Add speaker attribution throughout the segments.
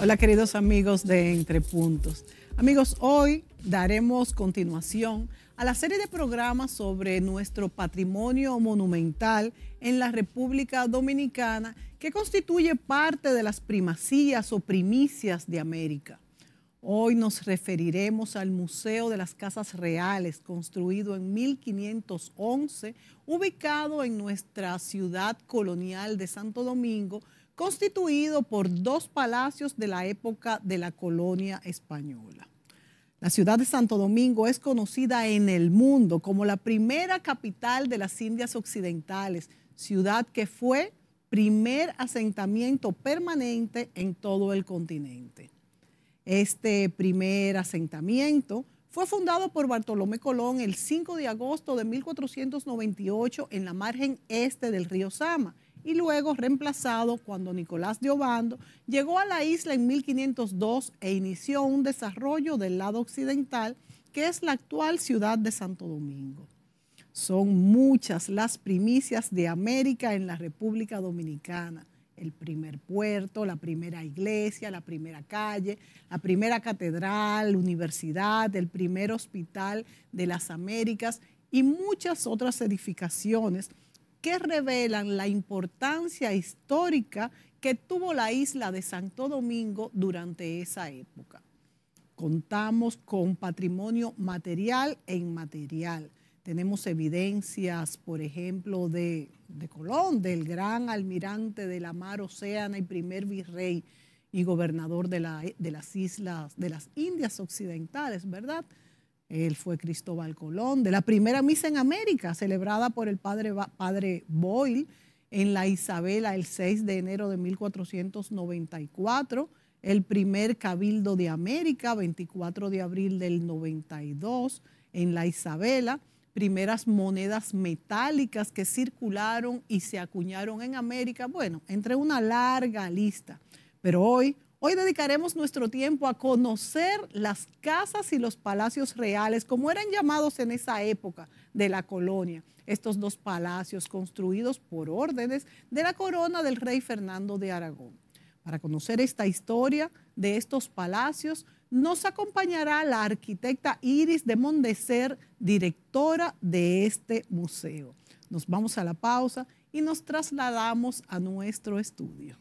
Speaker 1: Hola queridos amigos de Entre Puntos. Amigos, hoy daremos continuación a la serie de programas sobre nuestro patrimonio monumental en la República Dominicana que constituye parte de las primacías o primicias de América. Hoy nos referiremos al Museo de las Casas Reales, construido en 1511, ubicado en nuestra ciudad colonial de Santo Domingo, constituido por dos palacios de la época de la colonia española. La ciudad de Santo Domingo es conocida en el mundo como la primera capital de las Indias Occidentales, ciudad que fue primer asentamiento permanente en todo el continente. Este primer asentamiento fue fundado por Bartolomé Colón el 5 de agosto de 1498 en la margen este del río Sama y luego reemplazado cuando Nicolás de Obando llegó a la isla en 1502 e inició un desarrollo del lado occidental que es la actual ciudad de Santo Domingo. Son muchas las primicias de América en la República Dominicana. El primer puerto, la primera iglesia, la primera calle, la primera catedral, universidad, el primer hospital de las Américas y muchas otras edificaciones que revelan la importancia histórica que tuvo la isla de Santo Domingo durante esa época. Contamos con patrimonio material e inmaterial, tenemos evidencias, por ejemplo, de, Colón, del gran almirante de la mar Océana y primer virrey y gobernador de, las islas, de las Indias Occidentales, ¿verdad? Él fue Cristóbal Colón, de la primera misa en América, celebrada por el padre, padre Boyle en la Isabela el 6 de enero de 1494, el primer Cabildo de América, 24 de abril del 92, en la Isabela, primeras monedas metálicas que circularon y se acuñaron en América, bueno, entre una larga lista. Pero hoy, hoy dedicaremos nuestro tiempo a conocer las casas y los palacios reales, como eran llamados en esa época de la colonia. Estos dos palacios construidos por órdenes de la corona del rey Fernando de Aragón. Para conocer esta historia de estos palacios, nos acompañará la arquitecta Iris de Mondecer, directora de este museo. Nos vamos a la pausa y nos trasladamos a nuestro estudio.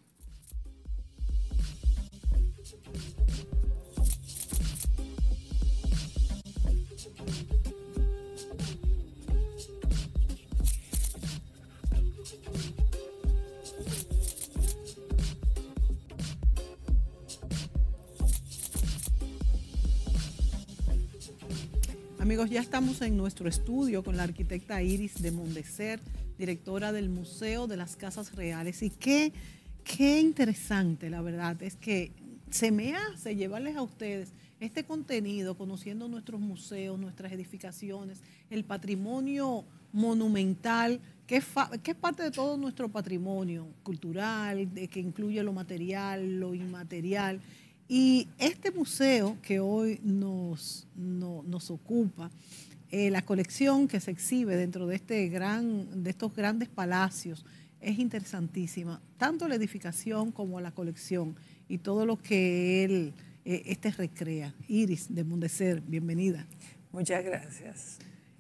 Speaker 1: Amigos, ya estamos en nuestro estudio con la arquitecta Iris de Mondeser, directora del Museo de las Casas Reales. Y qué, qué interesante, la verdad, es que se me hace llevarles a ustedes este contenido, conociendo nuestros museos, nuestras edificaciones, el patrimonio monumental, que, es parte de todo nuestro patrimonio cultural, que incluye lo material, lo inmaterial y este museo que hoy nos, ocupa, eh, la colección que se exhibe dentro de, este gran, de estos grandes palacios es interesantísima, tanto la edificación como la colección y todo lo que él, eh, este recrea. Iris de Mundecer, bienvenida. Muchas
Speaker 2: gracias.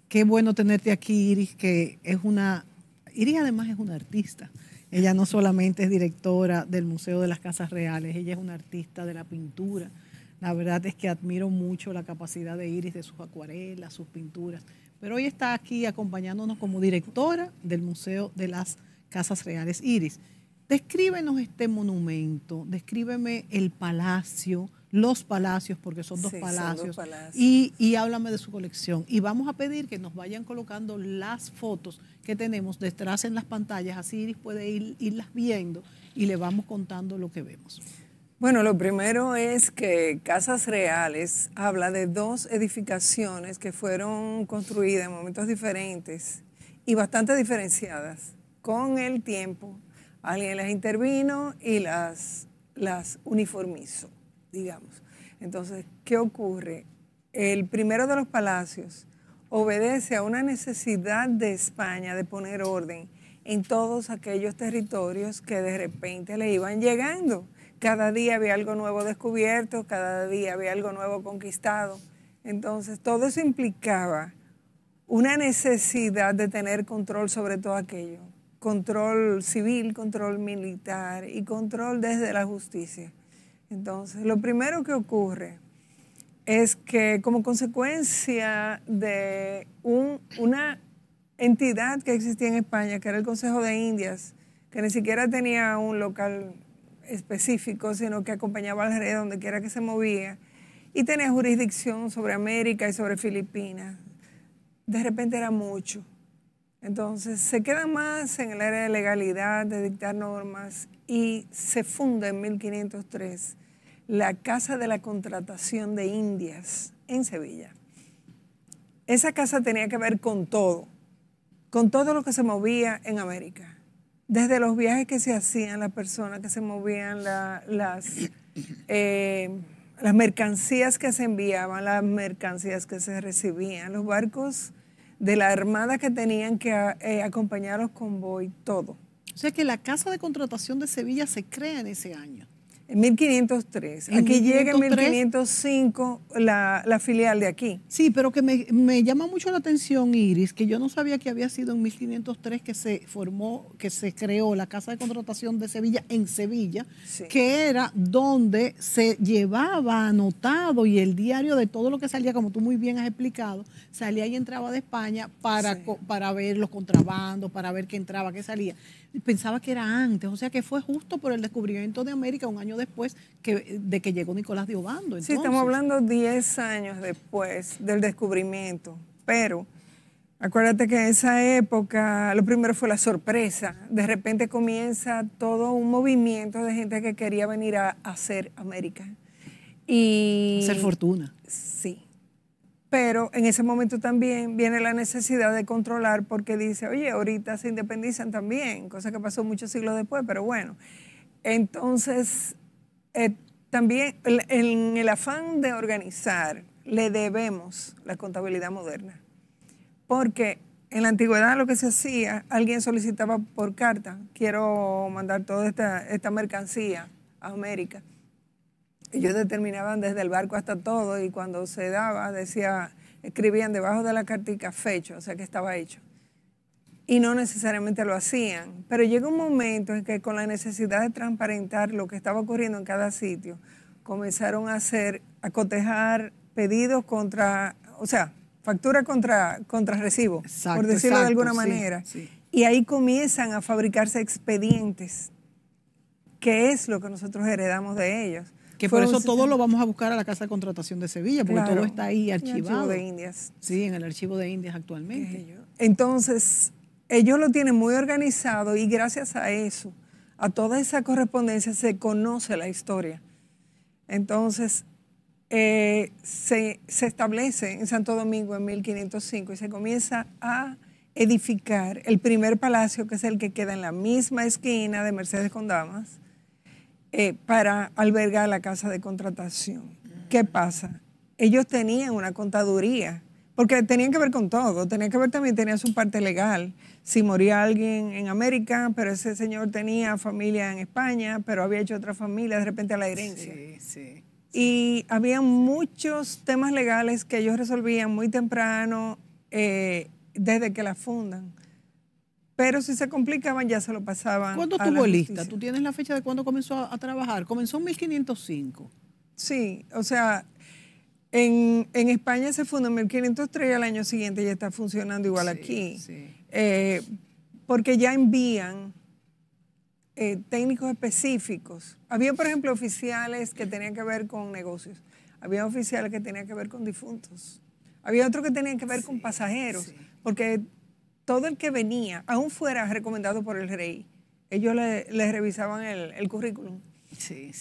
Speaker 1: Qué bueno tenerte aquí, Iris, que es una, Iris además es una artista. Ella no solamente es directora del Museo de las Casas Reales, ella es una artista de la pintura. La verdad es que admiro mucho la capacidad de Iris de sus acuarelas, sus pinturas. Pero hoy está aquí acompañándonos como directora del Museo de las Casas Reales. Iris, descríbenos este monumento, descríbeme el palacio, los palacios, porque son dos, palacios, y, háblame de su colección. Y vamos a pedir que nos vayan colocando las fotos que tenemos detrás en las pantallas, así Iris puede ir, irlas viendo y le vamos contando lo que vemos.
Speaker 2: Bueno, lo primero es que Casas Reales habla de dos edificaciones que fueron construidas en momentos diferentes y bastante diferenciadas. Con el tiempo, alguien las intervino y las, las uniformizó digamos. Entonces, ¿qué ocurre? El primero de los palacios obedece a una necesidad de España de poner orden en todos aquellos territorios que de repente le iban llegando. Cada día había algo nuevo descubierto, cada día había algo nuevo conquistado. Entonces, todo eso implicaba una necesidad de tener control sobre todo aquello, control civil, control militar y control desde la justicia. Entonces, lo primero que ocurre es que como consecuencia de una entidad que existía en España, que era el Consejo de Indias, que ni siquiera tenía un local específico, sino que acompañaba al rey donde quiera que se movía, y tenía jurisdicción sobre América y sobre Filipinas. De repente era mucho. Entonces se queda más en el área de legalidad, de dictar normas y se funda en 1503 la Casa de la Contratación de Indias en Sevilla. Esa casa tenía que ver con todo, con todo lo que se movía en América, desde los viajes que se hacían las personas, que se movían eh, las, mercancías que se enviaban, las mercancías que se recibían, los barcos de la Armada que tenían que acompañarlos eh, acompañar los todo.
Speaker 1: O sea que la Casa de Contratación de Sevilla se crea en ese año. En 1503.
Speaker 2: aquí llega en
Speaker 1: 1505 la, filial de aquí. Sí, pero que me, me, llama mucho la atención, Iris, que yo no sabía que había sido en 1503 que se formó, que se creó la Casa de Contratación de Sevilla en Sevilla, que era donde se llevaba anotado y el diario de todo lo que salía, como tú muy bien has explicado, salía y entraba de España para, para ver los contrabandos, para ver qué entraba, qué salía. Pensaba que era antes, o sea que fue justo por el descubrimiento de América un año después que, de que llegó Nicolás de Obando. Sí, estamos
Speaker 2: hablando 10 años después del descubrimiento, pero... Acuérdate que en esa época lo primero fue la sorpresa. De repente comienza todo un movimiento de gente que quería venir a, a hacer América.
Speaker 1: Y, hacer fortuna.
Speaker 2: Sí. Pero en ese momento también viene la necesidad de controlar porque dice, oye, ahorita se independizan también, cosa que pasó muchos siglos después, pero bueno. Entonces eh, también en el afán de organizar le debemos la contabilidad moderna, porque en la antigüedad lo que se hacía, alguien solicitaba por carta, quiero mandar toda esta, mercancía a América. Ellos determinaban desde el barco hasta todo y cuando se daba, decía, escribían debajo de la cartica fecho, o sea que estaba hecho y no necesariamente lo hacían. Pero llega un momento en que con la necesidad de transparentar lo que estaba ocurriendo en cada sitio, comenzaron a hacer, a cotejar pedidos contra, o sea, factura contra, contra recibo, por decirlo de alguna manera. Y ahí comienzan a fabricarse expedientes, que es lo que nosotros heredamos de ellos. Que por eso todo
Speaker 1: lo vamos a buscar a la Casa de Contratación de Sevilla, porque todo está ahí archivado. En el archivo de Indias. Sí, en el archivo de Indias actualmente.
Speaker 2: Entonces, ellos lo tienen muy organizado y gracias a eso, a toda esa correspondencia, se conoce la historia. Entonces, eh, se, establece en Santo Domingo en 1505 y se comienza a edificar el primer palacio, que es el que queda en la misma esquina de Mercedes Condamas, eh, para albergar la casa de contratación. ¿Qué pasa? Ellos tenían una contaduría porque tenían que ver con todo, tenían que ver también, tenía su parte legal. Si moría alguien en América, pero ese señor tenía familia en España, pero había hecho otra familia, de repente a la herencia. Sí, sí. Y había muchos temas legales que ellos resolvían muy temprano, eh, desde que la fundan. Pero si se complicaban, ya se lo pasaban. ¿Cuándo estuvo lista? ¿Tú tienes la fecha de cuándo comenzó a trabajar? Comenzó en 1505. Sí, o sea, en, España se fundó en 1503 y al año siguiente ya está funcionando igual aquí. Eh, porque ya envían eh, técnicos específicos. Había, por ejemplo, oficiales que tenían que ver con negocios. Había oficiales que tenían que ver con difuntos. Había otros que tenían que ver con pasajeros. Porque todo el que venía, aún fuera recomendado por el rey, ellos les revisaban el, el currículum.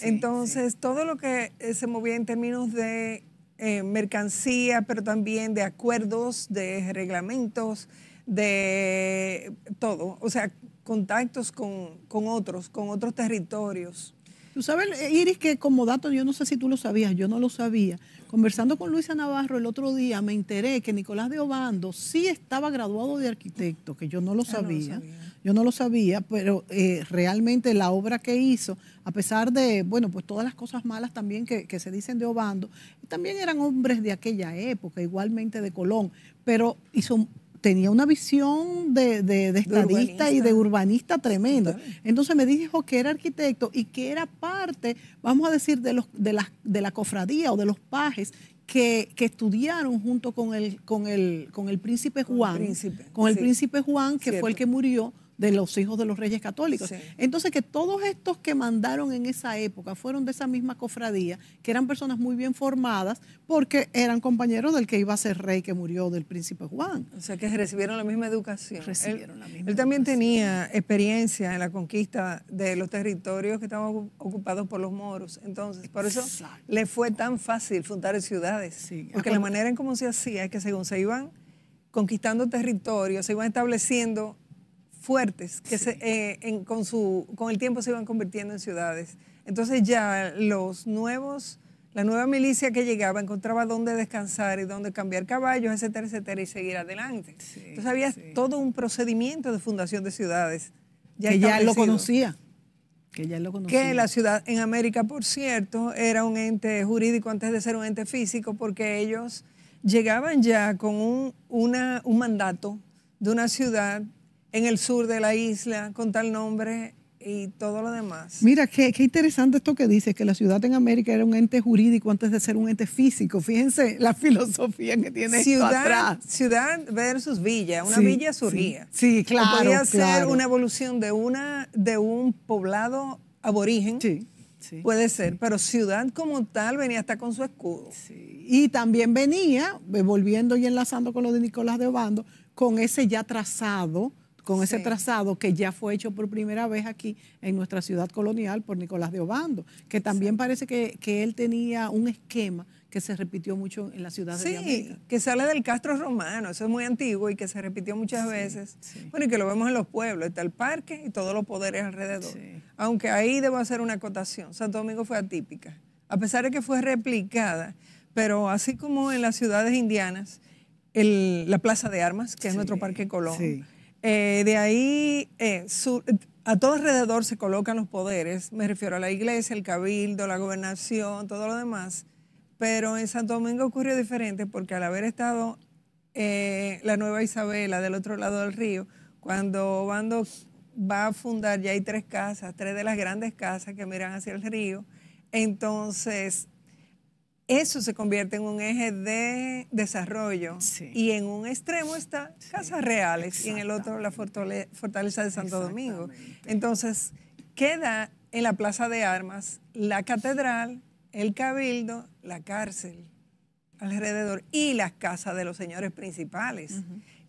Speaker 2: Entonces, todo lo que eh, se movía en términos de eh, mercancía, pero también de acuerdos, de reglamentos, de todo, o sea, contactos
Speaker 1: con, con otros, con otros territorios. Tú sabes, Iris, que como dato, yo no sé si tú lo sabías, yo no lo sabía, Conversando con Luisa Navarro el otro día, me enteré que Nicolás de Obando sí estaba graduado de arquitecto, que yo no lo ah, sabía. Yo no lo sabía, pero eh, realmente la obra que hizo, a pesar de, bueno, pues todas las cosas malas también que, que se dicen de Obando, también eran hombres de aquella época, igualmente de Colón, pero hizo tenía una visión de, estadista y de urbanista tremendo. Entonces me dijo que era arquitecto y que era parte, vamos a decir, de, los, de, la, de la cofradía o de los pajes que, estudiaron junto con el, con con el príncipe Juan, con el príncipe, Juan, que fue el que murió de los hijos de los reyes católicos. Entonces, que todos estos que mandaron en esa época fueron de esa misma cofradía, que eran personas muy bien formadas, porque eran compañeros del que iba a ser rey que murió, del príncipe Juan.
Speaker 2: O sea, que recibieron la misma educación. Recibieron él, la
Speaker 1: misma Él también tenía experiencia
Speaker 2: en la conquista de los territorios que estaban ocupados por los moros. Entonces, por eso le fue tan fácil fundar ciudades. Porque la manera en cómo se hacía es que según se iban conquistando territorios, se iban estableciendo fuertes que se, eh, con, su, con el tiempo se iban convirtiendo en ciudades. Entonces ya los nuevos, la nueva milicia que llegaba encontraba dónde descansar y dónde cambiar caballos, etcétera, etcétera, y seguir adelante. Entonces había todo un procedimiento de fundación de ciudades. que ya lo conocía.
Speaker 1: Que ya lo conocía. Que la
Speaker 2: ciudad en América, por cierto, era un ente jurídico antes de ser un ente físico, porque ellos llegaban ya con un, una, un mandato de una ciudad en el sur de la isla con tal nombre y todo lo demás.
Speaker 1: Mira, qué, interesante esto que dices, que la ciudad en América era un ente jurídico antes de ser un ente físico. Fíjense la filosofía
Speaker 2: que tiene ciudad, Ciudad
Speaker 1: versus villa.
Speaker 2: Una villa surgía. Sí, claro. podía ser una evolución de, una, de un poblado aborigen. Sí. Sí. Puede ser, pero ciudad
Speaker 1: como tal venía hasta con su escudo. Sí. Y también venía, eh, volviendo y enlazando con lo de Nicolás de Obando, con ese ya trazado con ese trazado que ya fue hecho por primera vez aquí en nuestra ciudad colonial por Nicolás de Obando, que también parece que, él tenía un esquema que se repitió mucho en la ciudad de Sí. que sale del Castro
Speaker 2: Romano, eso es muy antiguo y que se repitió muchas veces. Bueno, y que lo vemos en los pueblos, está el parque y todos los poderes alrededor. Aunque ahí debo hacer una acotación, Santo Domingo fue atípica, a pesar de que fue replicada, pero así como en las ciudades indianas, el, la Plaza de Armas, que es nuestro Parque Colón, eh, de ahí, eh, a todo alrededor se colocan los poderes, me refiero a la iglesia, el cabildo, la gobernación, todo lo demás. Pero en Santo Domingo ocurrió diferente porque al haber estado eh, la nueva Isabela del otro lado del río, cuando Bando va a fundar, ya hay tres casas, tres de las grandes casas que miran hacia el río, entonces eso se convierte en un eje de desarrollo y en un extremo está Casas Reales y en el otro la fortaleza de Santo Domingo. Entonces queda en la Plaza de Armas la catedral, el cabildo, la cárcel alrededor y las casas de los señores principales,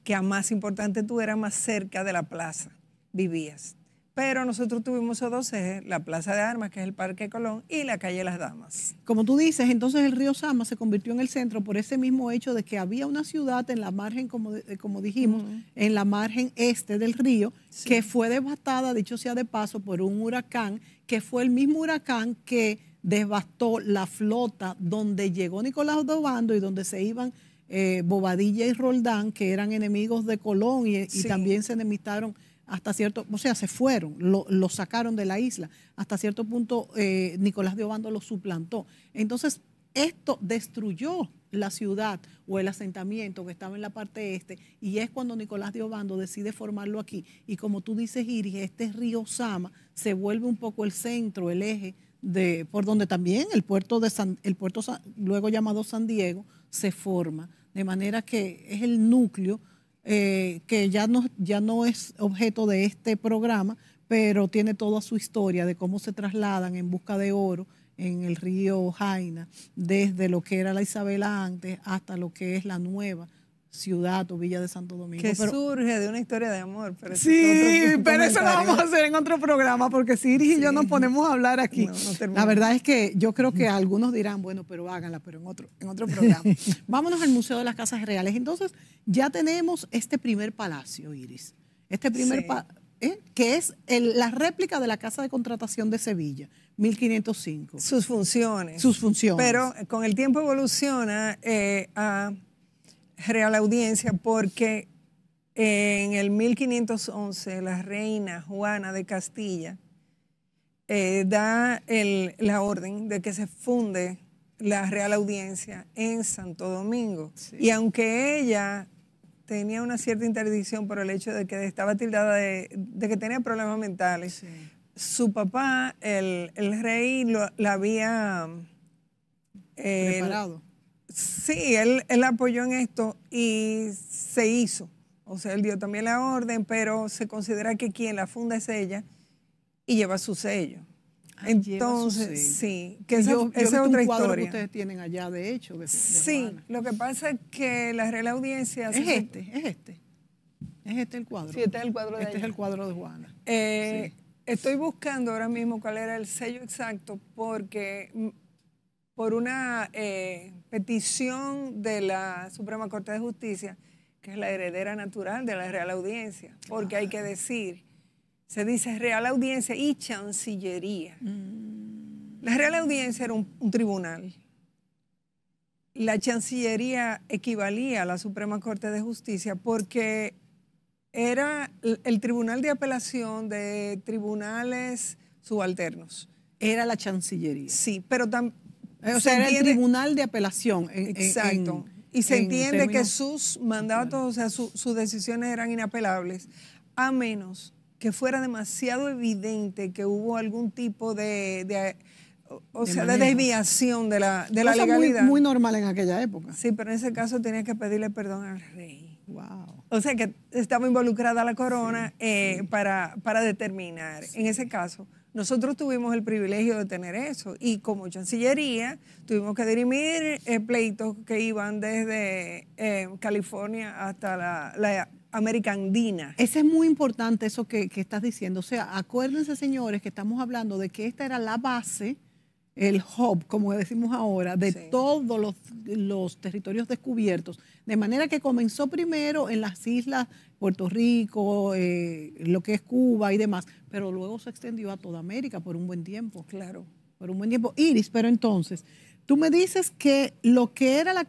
Speaker 2: que a más importante tú eras más cerca de la plaza, vivías pero nosotros tuvimos esos dos ejes, la Plaza de Armas, que es el Parque Colón, y la calle Las Damas.
Speaker 1: Como tú dices, entonces el río Sama se convirtió en el centro por ese mismo hecho de que había una ciudad en la margen, como, eh, como dijimos, en la margen este del río, que fue devastada, dicho sea de paso, por un huracán, que fue el mismo huracán que devastó la flota donde llegó Nicolás Dobando y donde se iban eh, Bobadilla y Roldán, que eran enemigos de Colón y también se enemistaron hasta cierto, o sea, se fueron, lo, sacaron de la isla, hasta cierto punto eh, Nicolás de Obando lo suplantó. Entonces, esto destruyó la ciudad o el asentamiento que estaba en la parte este y es cuando Nicolás de Obando decide formarlo aquí y como tú dices Iris, este río Sama se vuelve un poco el centro, el eje de, por donde también el puerto, de San, el puerto luego llamado San Diego se forma, de manera que es el núcleo eh, que ya no, ya no es objeto de este programa, pero tiene toda su historia de cómo se trasladan en busca de oro en el río Jaina, desde lo que era la Isabela antes hasta lo que es la nueva ciudad o villa de Santo Domingo. Que
Speaker 2: surge de una historia de amor. Pero sí, pero eso lo vamos a
Speaker 1: hacer en otro programa porque si Iris y yo nos ponemos a hablar aquí. la verdad es que yo creo que algunos dirán, bueno, pero háganla, pero en otro, en otro programa. Vámonos al Museo de las Casas Reales. Entonces, ya tenemos este primer palacio, Iris. Este primer palacio, ¿eh? que es la réplica de la Casa de Contratación de Sevilla. 1505. Sus funciones. Sus funciones. Pero
Speaker 2: eh, con el tiempo evoluciona eh, a Real Audiencia, porque en el 1511 la reina Juana de Castilla eh, da la orden de que se funde la Real Audiencia en Santo Domingo. Y aunque ella tenía una cierta interdicción por el hecho de que estaba tildada de, que tenía problemas mentales, su papá, el, rey, la había... preparado. Eh, Sí, él, apoyó en esto y se hizo. O sea, él dio también la orden, pero se considera que quien la funda es ella y lleva su sello. Ah, Entonces, sí, que esa, es otra historia. que ustedes
Speaker 1: tienen allá, de hecho. sí,
Speaker 2: lo que pasa es que la Real Audiencia... Es este,
Speaker 1: es este. Es este el cuadro. Sí, este es el cuadro de Este es el cuadro de Juana.
Speaker 2: Eh, estoy buscando ahora mismo cuál era el sello exacto porque por una eh, petición de la Suprema Corte de Justicia, que es la heredera natural de la Real Audiencia, porque hay que decir, se dice Real Audiencia y Chancillería. Mm. La Real Audiencia era un, tribunal. La Chancillería equivalía a la Suprema Corte de Justicia porque era el tribunal de apelación de tribunales subalternos. Era la Chancillería. Sí, pero, también...
Speaker 1: Eh, o sea, era el tribunal de apelación. exacto. y se entiende que
Speaker 2: sus mandatos, o sea, sus decisiones eran inapelables, a menos que fuera demasiado evidente que hubo algún tipo de, o sea, de desviación de
Speaker 1: la, de la legalidad. Muy,
Speaker 2: muy, normal en aquella época. Sí, pero en ese caso tenía que pedirle perdón al
Speaker 1: rey. Wow.
Speaker 2: O sea que estaba involucrada la corona eh, Para, determinar, en ese caso. Nosotros tuvimos el privilegio de tener eso y como chancillería tuvimos que dirimir eh, pleitos que iban desde eh, California
Speaker 1: hasta la, América Andina. Eso es muy importante, eso que, estás diciendo. O sea, acuérdense, señores, que estamos hablando de que esta era la base el hub, como decimos ahora, de todos los, territorios descubiertos. De manera que comenzó primero en las islas, Puerto Rico, eh, lo que es Cuba y demás, pero luego se extendió a toda América por un buen tiempo. Claro. Por un buen tiempo. Iris, pero entonces, Tú me dices que lo que, era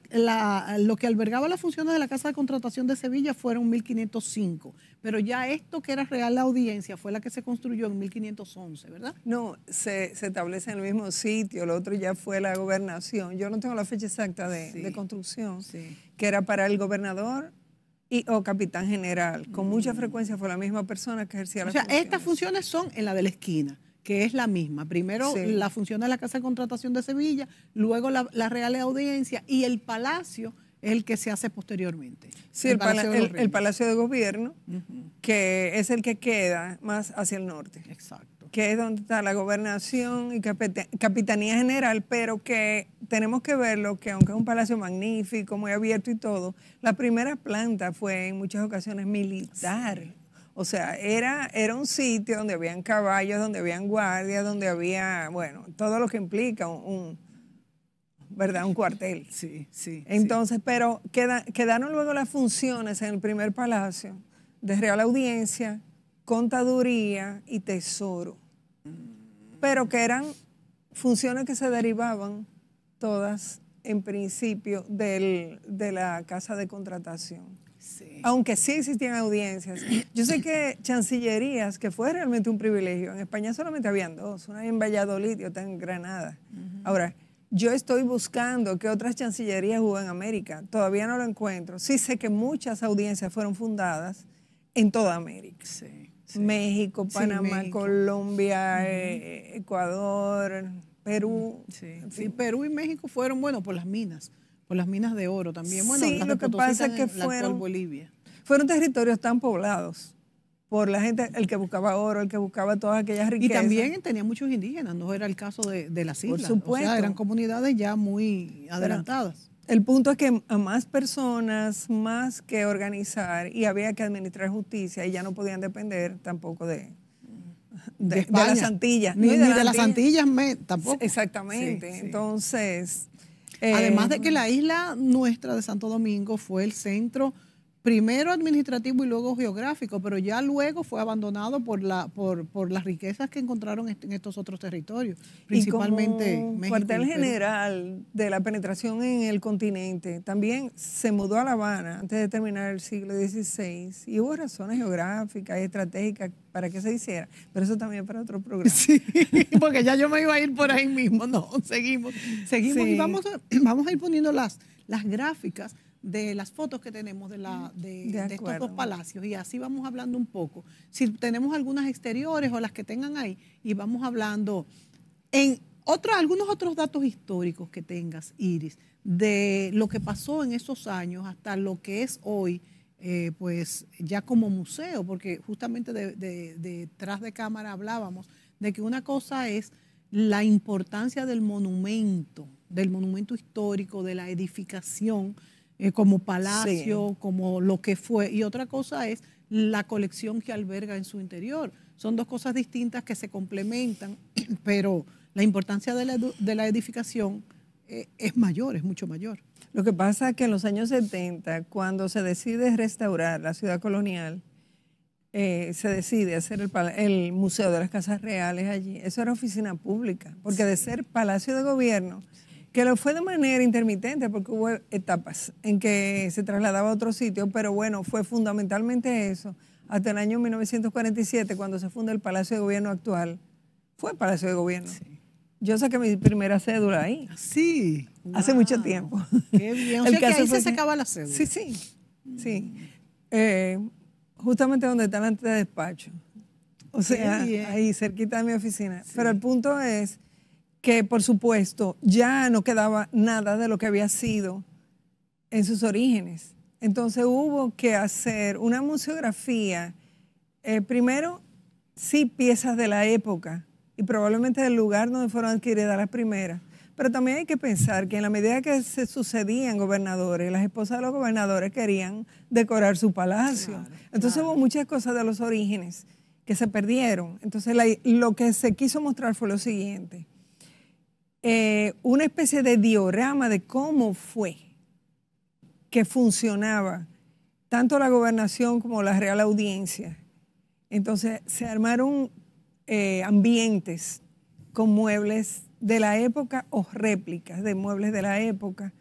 Speaker 1: lo que albergaba las funciones de la Casa de Contratación de Sevilla fueron 1.505, pero ya esto que era real la audiencia fue la que se construyó en 1.511, ¿verdad?
Speaker 2: No, se, establece en el mismo sitio, lo otro ya fue la gobernación. Yo no tengo la fecha exacta de,
Speaker 1: construcción,
Speaker 2: que era para el gobernador
Speaker 1: y, o capitán general. Con mm. mucha frecuencia fue la misma persona que ejercía o sea, estas funciones son en la de la esquina que es la misma. Primero la función de la Casa de Contratación de Sevilla, luego la, Real Audiencia y el Palacio es el que se hace posteriormente. Sí, el, Palacio,
Speaker 2: de Gobierno,
Speaker 1: que es el que queda más hacia el norte. Exacto.
Speaker 2: Que es donde está la gobernación y capitanía general, pero que tenemos que verlo, que aunque es un palacio magnífico, muy abierto y todo, la primera planta fue en muchas ocasiones militar. O sea, era, era un sitio donde habían caballos, donde habían guardias, donde había, bueno, todo lo que implica un, ¿verdad? Un cuartel. Sí, sí. Entonces, pero quedaron luego las funciones en el primer palacio de Real Audiencia, Contaduría y Tesoro. Pero que eran funciones que se derivaban todas en principio del, de la casa de contratación. Aunque sí existían audiencias. Yo sé que chancillerías, que fue realmente un privilegio, en España solamente habían dos, una en Valladolid y otra en Granada. Ahora, yo estoy buscando qué otras chancillerías hubo en América. Todavía no lo encuentro. Sí sé que muchas audiencias fueron fundadas en toda América. México, Panamá,
Speaker 1: Colombia, eh, Ecuador, Perú. Sí. Perú y México fueron, bueno, por las minas o las minas de oro también. Bueno, sí, lo que pasa es que fueron,
Speaker 2: territorios tan poblados por la gente, el que buscaba oro, el que buscaba
Speaker 1: todas aquellas riquezas. Y también tenía muchos indígenas, no era el caso de, las islas. Por supuesto. O sea, eran comunidades ya muy adelantadas.
Speaker 2: el punto es que a más personas, más que organizar, y había que administrar justicia, y ya no podían depender tampoco de,
Speaker 1: de, las Antillas. Ni, de, las Antillas, tampoco. Exactamente. Entonces, eh, Además de que la isla nuestra de Santo Domingo fue el centro primero administrativo y luego geográfico, pero ya luego fue abandonado por, la, por, las riquezas que encontraron en estos otros territorios, principalmente y cuartel general
Speaker 2: de la penetración en el continente, también se mudó a La Habana antes de terminar el siglo XVI y hubo razones geográficas y estratégicas para que se hiciera, pero
Speaker 1: eso también para otro programa. porque ya yo me iba a ir por ahí mismo, no, seguimos, seguimos y vamos a, vamos a ir poniendo las, las gráficas de las fotos que tenemos de, la, estos dos palacios y así vamos hablando un poco. Si tenemos algunas exteriores o las que tengan ahí y vamos hablando en algunos otros datos históricos que tengas, Iris, de lo que pasó en esos años hasta lo que es hoy, eh, pues ya como museo, porque justamente detrás de cámara hablábamos de que una cosa es la importancia del monumento, del monumento histórico, de la edificación, eh, como palacio, como lo que fue. Y otra cosa es la colección que alberga en su interior. Son dos cosas distintas que se complementan, pero la importancia de la, de la edificación eh, es mayor, es mucho mayor. Lo que pasa es que en los años 70, cuando se decide
Speaker 2: restaurar la ciudad colonial, eh, se decide hacer el, Museo de las Casas Reales allí. Eso era oficina pública, porque de ser palacio de gobierno, que lo fue de manera intermitente porque hubo etapas en que se trasladaba a otro sitio, pero bueno, fue fundamentalmente eso. Hasta el año 1947, cuando se funda el Palacio de Gobierno actual, fue Palacio de Gobierno. Yo saqué mi primera cédula ahí. Sí. Hace mucho tiempo. Qué
Speaker 1: bien. que ahí se sacaba la cédula. Sí, sí.
Speaker 2: Sí. Eh, justamente donde está de despacho O sea, ahí cerquita de mi oficina. Pero el punto es que por supuesto ya no quedaba nada de lo que había sido en sus orígenes. Entonces hubo que hacer una museografía, eh, primero sí piezas de la época y probablemente del lugar donde fueron adquiridas las primeras, pero también hay que pensar que en la medida que se sucedían gobernadores, las esposas de los gobernadores querían decorar su palacio. Entonces hubo muchas cosas de los orígenes que se perdieron. Entonces lo que se quiso mostrar fue lo siguiente eh, una especie de diorama de cómo fue que funcionaba tanto la gobernación como la Real Audiencia. Entonces se armaron eh, ambientes con muebles de la época o réplicas de muebles de la época.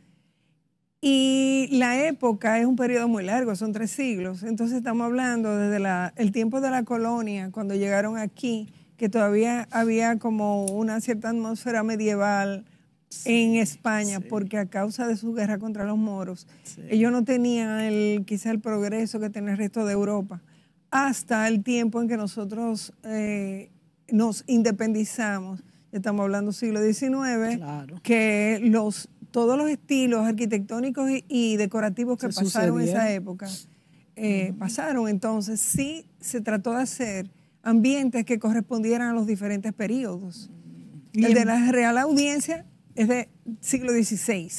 Speaker 2: Y la época es un periodo muy largo, son tres siglos. Entonces estamos hablando desde el tiempo de la colonia, cuando llegaron aquí, que todavía había como una cierta atmósfera medieval en España, porque a causa de su guerra contra los moros, ellos no tenían el, quizá el progreso que tiene el resto de Europa, hasta el tiempo en que nosotros eh, nos independizamos, estamos hablando siglo XIX, que los, todos los estilos arquitectónicos y, decorativos que pasaron en esa época, eh, pasaron. Entonces sí se trató de hacer ambientes que correspondieran a los diferentes periodos. El de la Real Audiencia es del
Speaker 1: siglo XVI.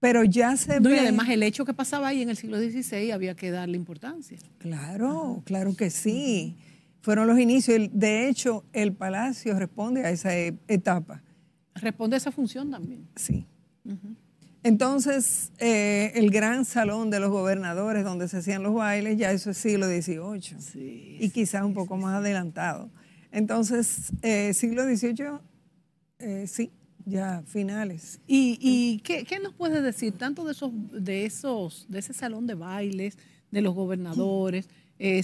Speaker 1: Pero ya se ve... Y además el hecho que pasaba ahí en el siglo XVI había que darle importancia.
Speaker 2: Claro, claro que sí. Fueron los inicios. De hecho, el palacio responde a esa e, etapa.
Speaker 1: Responde a esa función también. Sí.
Speaker 2: Entonces, eh, el gran salón de los gobernadores donde se hacían los bailes, ya eso es siglo XVIII y quizás un poco más adelantado. Entonces, eh, siglo XVIII, eh, sí, ya finales.
Speaker 1: ¿Y, y qué nos puedes decir tanto de de esos, de ese salón de bailes, de los gobernadores?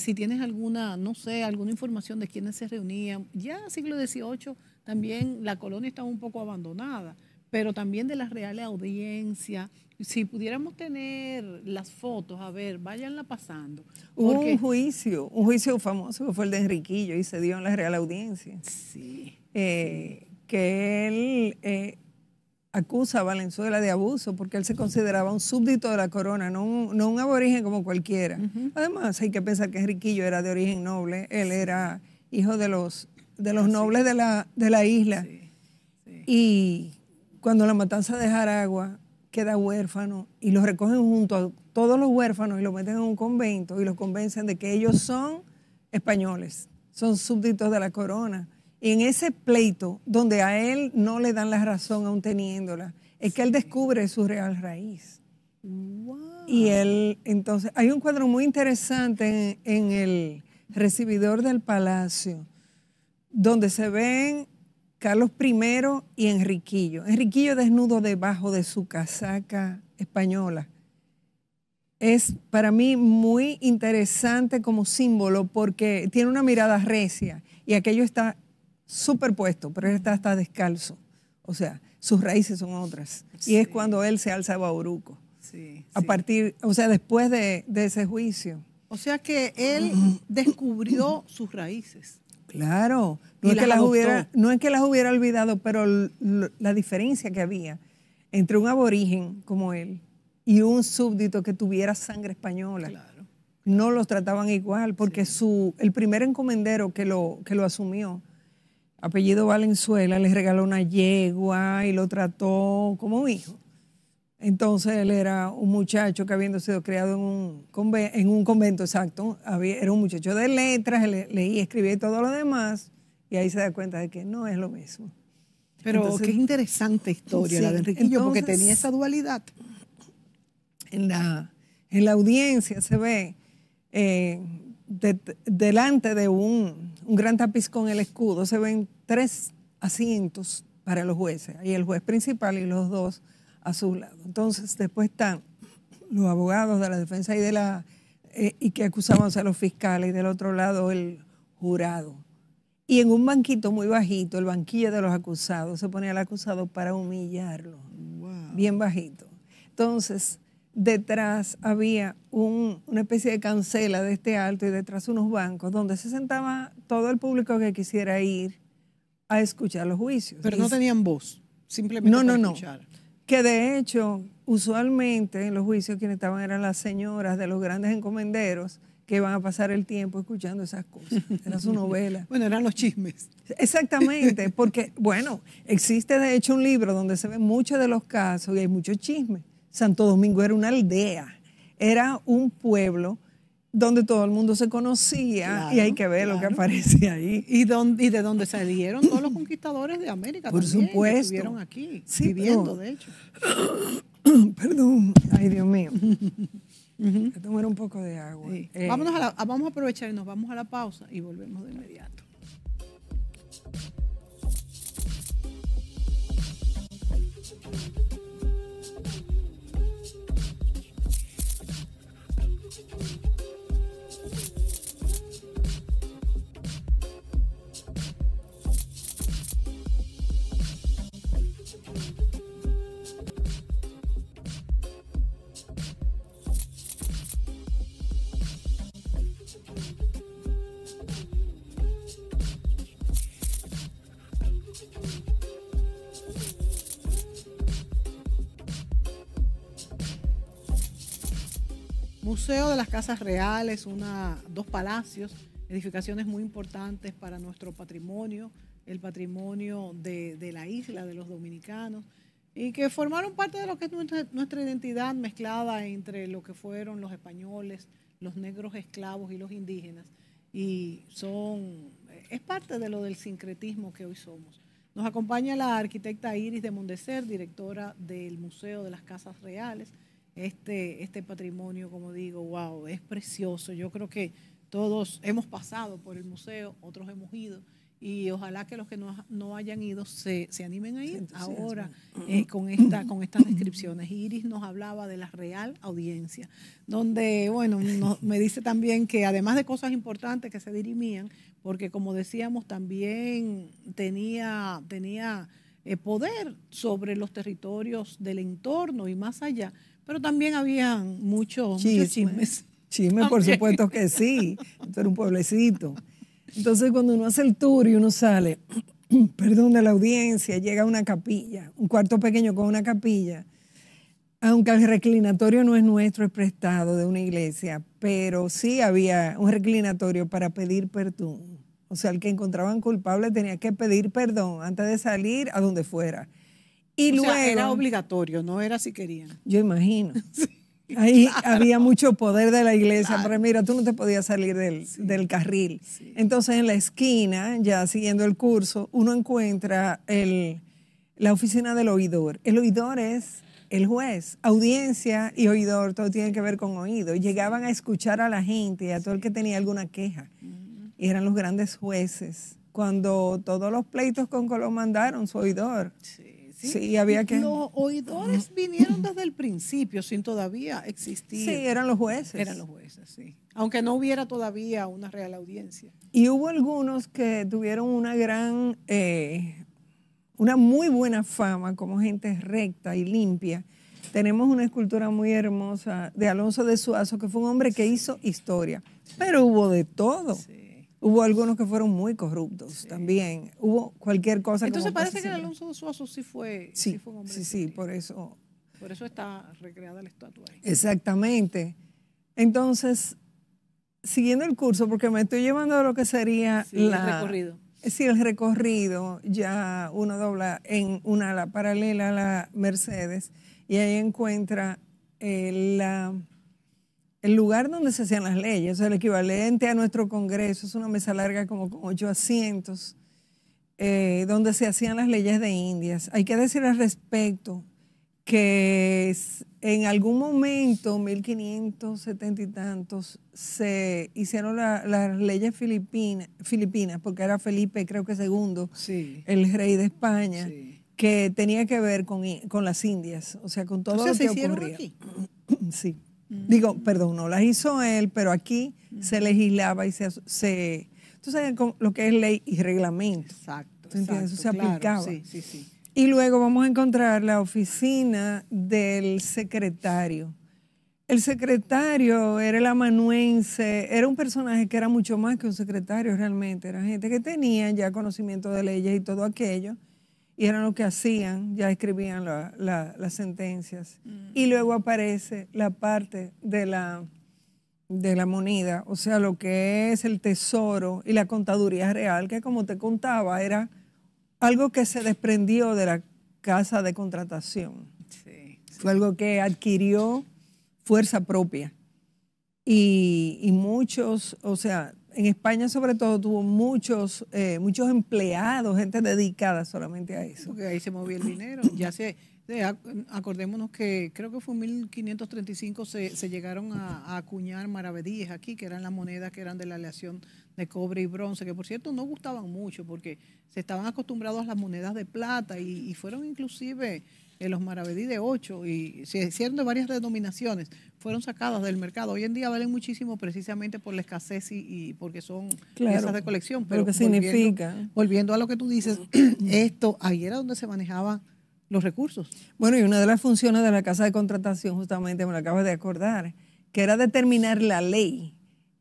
Speaker 1: si tienes alguna, no sé, alguna información de quiénes se reunían. Ya siglo XVIII también la colonia estaba un poco abandonada pero también de la real audiencia Si pudiéramos tener las fotos, a ver, váyanla pasando. Hubo un
Speaker 2: juicio, un juicio famoso que fue el de Enriquillo y se dio en la Real Audiencia. Sí. Eh, que él eh, acusa a Valenzuela de abuso porque él se consideraba un súbdito de la corona, no un, aborigen como cualquiera. Además, hay que pensar que Enriquillo era de origen noble, él era hijo de los, de los nobles de la, isla. Y cuando la matanza de Jaragua queda huérfano y lo recogen junto a todos los huérfanos y lo meten en un convento y los convencen de que ellos son españoles, son súbditos de la corona. Y en ese pleito, donde a él no le dan la razón aún teniéndola, es que él descubre su real raíz. Y él, entonces, hay un cuadro muy interesante en el recibidor del palacio, donde se ven Carlos I y Enriquillo. Enriquillo desnudo debajo de su casaca española. Es para mí muy interesante como símbolo porque tiene una mirada recia y aquello está superpuesto, pero él está, hasta descalzo. O sea, sus raíces son otras. Y es cuando él se alza a Bauruco. Sí, a partir, o sea, después de ese juicio. O sea que él descubrió sus raíces. Claro, no, es, que las hubiera, no es que las hubiera olvidado, pero la diferencia que había entre un aborigen como él y un súbdito que tuviera sangre española. No los trataban igual, porque su, el primer encomendero que lo, que lo asumió, apellido Valenzuela, le regaló una yegua y lo trató como un hijo. Entonces él era un muchacho que habiendo sido criado en un, convento, en un convento, exacto, era un muchacho de letras, le, leía, escribía y todo lo demás, y ahí se da cuenta de que no es lo mismo.
Speaker 1: Pero qué interesante historia la de Enriquillo, porque tenía esa dualidad.
Speaker 2: En la, en la audiencia se ve eh, delante de un, gran tapiz con el escudo, se ven tres asientos para los jueces, ahí el juez principal y los dos a su lado. Entonces después están los abogados de la defensa y de la eh, y que acusábamos a los fiscales y del otro lado el jurado. Y en un banquito muy bajito, el banquillo de los acusados, se ponía el acusado para humillarlo. Bien bajito. Entonces, detrás había una especie de cancela de este alto y detrás unos bancos donde se sentaba todo el público que quisiera ir a escuchar los juicios. Pero no tenían
Speaker 1: voz, simplemente no, para no, escuchar. No.
Speaker 2: Que de hecho, usualmente en los juicios quienes estaban eran las señoras de los grandes encomenderos que van a pasar el tiempo escuchando esas cosas. Era su novela. bueno, eran los chismes. Exactamente, porque, bueno, existe de hecho un libro donde se ven muchos de los casos y hay muchos chismes. Santo Domingo era una aldea, era un pueblo donde todo el mundo se conocía y hay
Speaker 1: que ver lo que aparece ahí. Y, y de donde salieron todos los conquistadores de América. Por supuesto. estuvieron aquí, viviendo, de hecho. Perdón, ay Dios mío. tomar un poco de agua. Eh, Vámonos a la, vamos a aprovechar y nos vamos a la pausa y volvemos de inmediato. Museo de las Casas Reales, una, dos palacios, edificaciones muy importantes para nuestro patrimonio, el patrimonio de, de la isla, de los dominicanos, y que formaron parte de lo que es nuestra, identidad mezclada entre lo que fueron los españoles, los negros esclavos y los indígenas. Y son, es parte de lo del sincretismo que hoy somos. Nos acompaña la arquitecta Iris de Mondecer, directora del Museo de las Casas Reales este, este patrimonio, como digo, wow, es precioso. Yo creo que todos hemos pasado por el museo, otros hemos ido y ojalá que los que no, hayan ido se, animen a ir ahora eh, con, esta, con estas descripciones. Iris nos hablaba de la real audiencia, donde, bueno, me dice también que además de cosas importantes que se dirimían, porque como decíamos, también tenía, tenía eh, poder sobre los territorios del entorno y más allá, pero también había muchos, Chisme. muchos
Speaker 2: Chismes, por supuesto que sí. Esto era un pueblecito. Entonces, cuando uno hace el tour y uno sale, perdón, de la audiencia, llega a una capilla, un cuarto pequeño con una capilla, aunque el reclinatorio no es nuestro, es prestado de una iglesia, pero sí había un reclinatorio para pedir perdón. O sea, el que encontraban culpable tenía que pedir perdón antes de salir a donde fuera.
Speaker 1: Y era obligatorio, no era si querían.
Speaker 2: Yo imagino. Ahí había mucho poder de la iglesia, pero mira, tú no te podías salir del, carril. Entonces en la esquina, ya siguiendo el curso, uno encuentra el, la oficina del oidor. El oidor es el juez, audiencia y oidor, todo tiene que ver con oído. Llegaban a escuchar a la gente y a todo el que tenía alguna queja. Mm. Y eran los grandes jueces. Cuando todos los pleitos con Colón mandaron su oidor. Sí. ¿sí? había que... Los
Speaker 1: oidores vinieron desde el principio, sin todavía existir. Sí, eran los jueces. Eran los jueces, sí. Aunque no hubiera todavía una real audiencia.
Speaker 2: Y hubo algunos que tuvieron una gran, eh, una muy buena fama como gente recta y limpia. Tenemos una escultura muy hermosa de Alonso de Suazo, que fue un hombre que hizo historia, pero hubo de todo. Sí. Hubo algunos que fueron muy corruptos también. Hubo cualquier cosa. Entonces parece que el
Speaker 1: Alonso Suazo sí fue, sí, hombre sí, sí, por eso. Por eso está recreada la estatua ahí.
Speaker 2: Exactamente. Entonces, siguiendo el curso, porque me estoy llevando a lo que sería la, el recorrido. Sí, el recorrido, ya uno dobla en una ala paralela a la Mercedes y ahí encuentra eh, la el lugar donde se hacían las leyes, el equivalente a nuestro Congreso, es una mesa larga como con ocho asientos, eh, donde se hacían las leyes de Indias. Hay que decir al respecto que en algún momento, 1570 y tantos, se hicieron las leyes filipinas, filipinas, porque era Felipe, creo que segundo, el rey de España, que tenía que ver con, las Indias, o sea, con todo lo que se ocurría. Sí. Digo, perdón, no las hizo él, pero aquí se legislaba y se, se... Tú sabes lo que es ley y reglamento. Exacto. ¿Tú entiendes? Eso se aplicaba. sí, sí. Y luego vamos a encontrar la oficina del secretario. El secretario era el amanuense, era un personaje que era mucho más que un secretario realmente, era gente que tenía ya conocimiento de leyes y todo aquello, y eran lo que hacían, ya escribían las sentencias. Mm. Y luego aparece la parte de la, de la moneda, o sea, lo que es el tesoro y la contaduría real, que como te contaba, era algo que se desprendió de la casa de contratación. Fue algo que adquirió fuerza propia. Y, y, muchos, o sea, en España sobre todo tuvo muchos, eh, muchos empleados, gente dedicada solamente a eso. Porque
Speaker 1: ahí se movía el dinero. Ya sé. acordémonos que creo que fue en 1535 se, se llegaron a, acuñar maravedíes aquí, que eran las monedas que eran de la aleación de cobre y bronce, que por cierto no gustaban mucho porque se estaban acostumbrados a las monedas de plata y, y fueron inclusive en eh, los maravedí de 8 y se hicieron de varias denominaciones, fueron sacadas del mercado. Hoy en día valen muchísimo precisamente por la escasez y, porque son piezas de colección. Pero ¿qué significa. Volviendo, a lo que tú dices, esto, ahí era donde se manejaban los recursos.
Speaker 2: Bueno, y una de las funciones de la Casa de Contratación, justamente me lo acabas de acordar, que era determinar la ley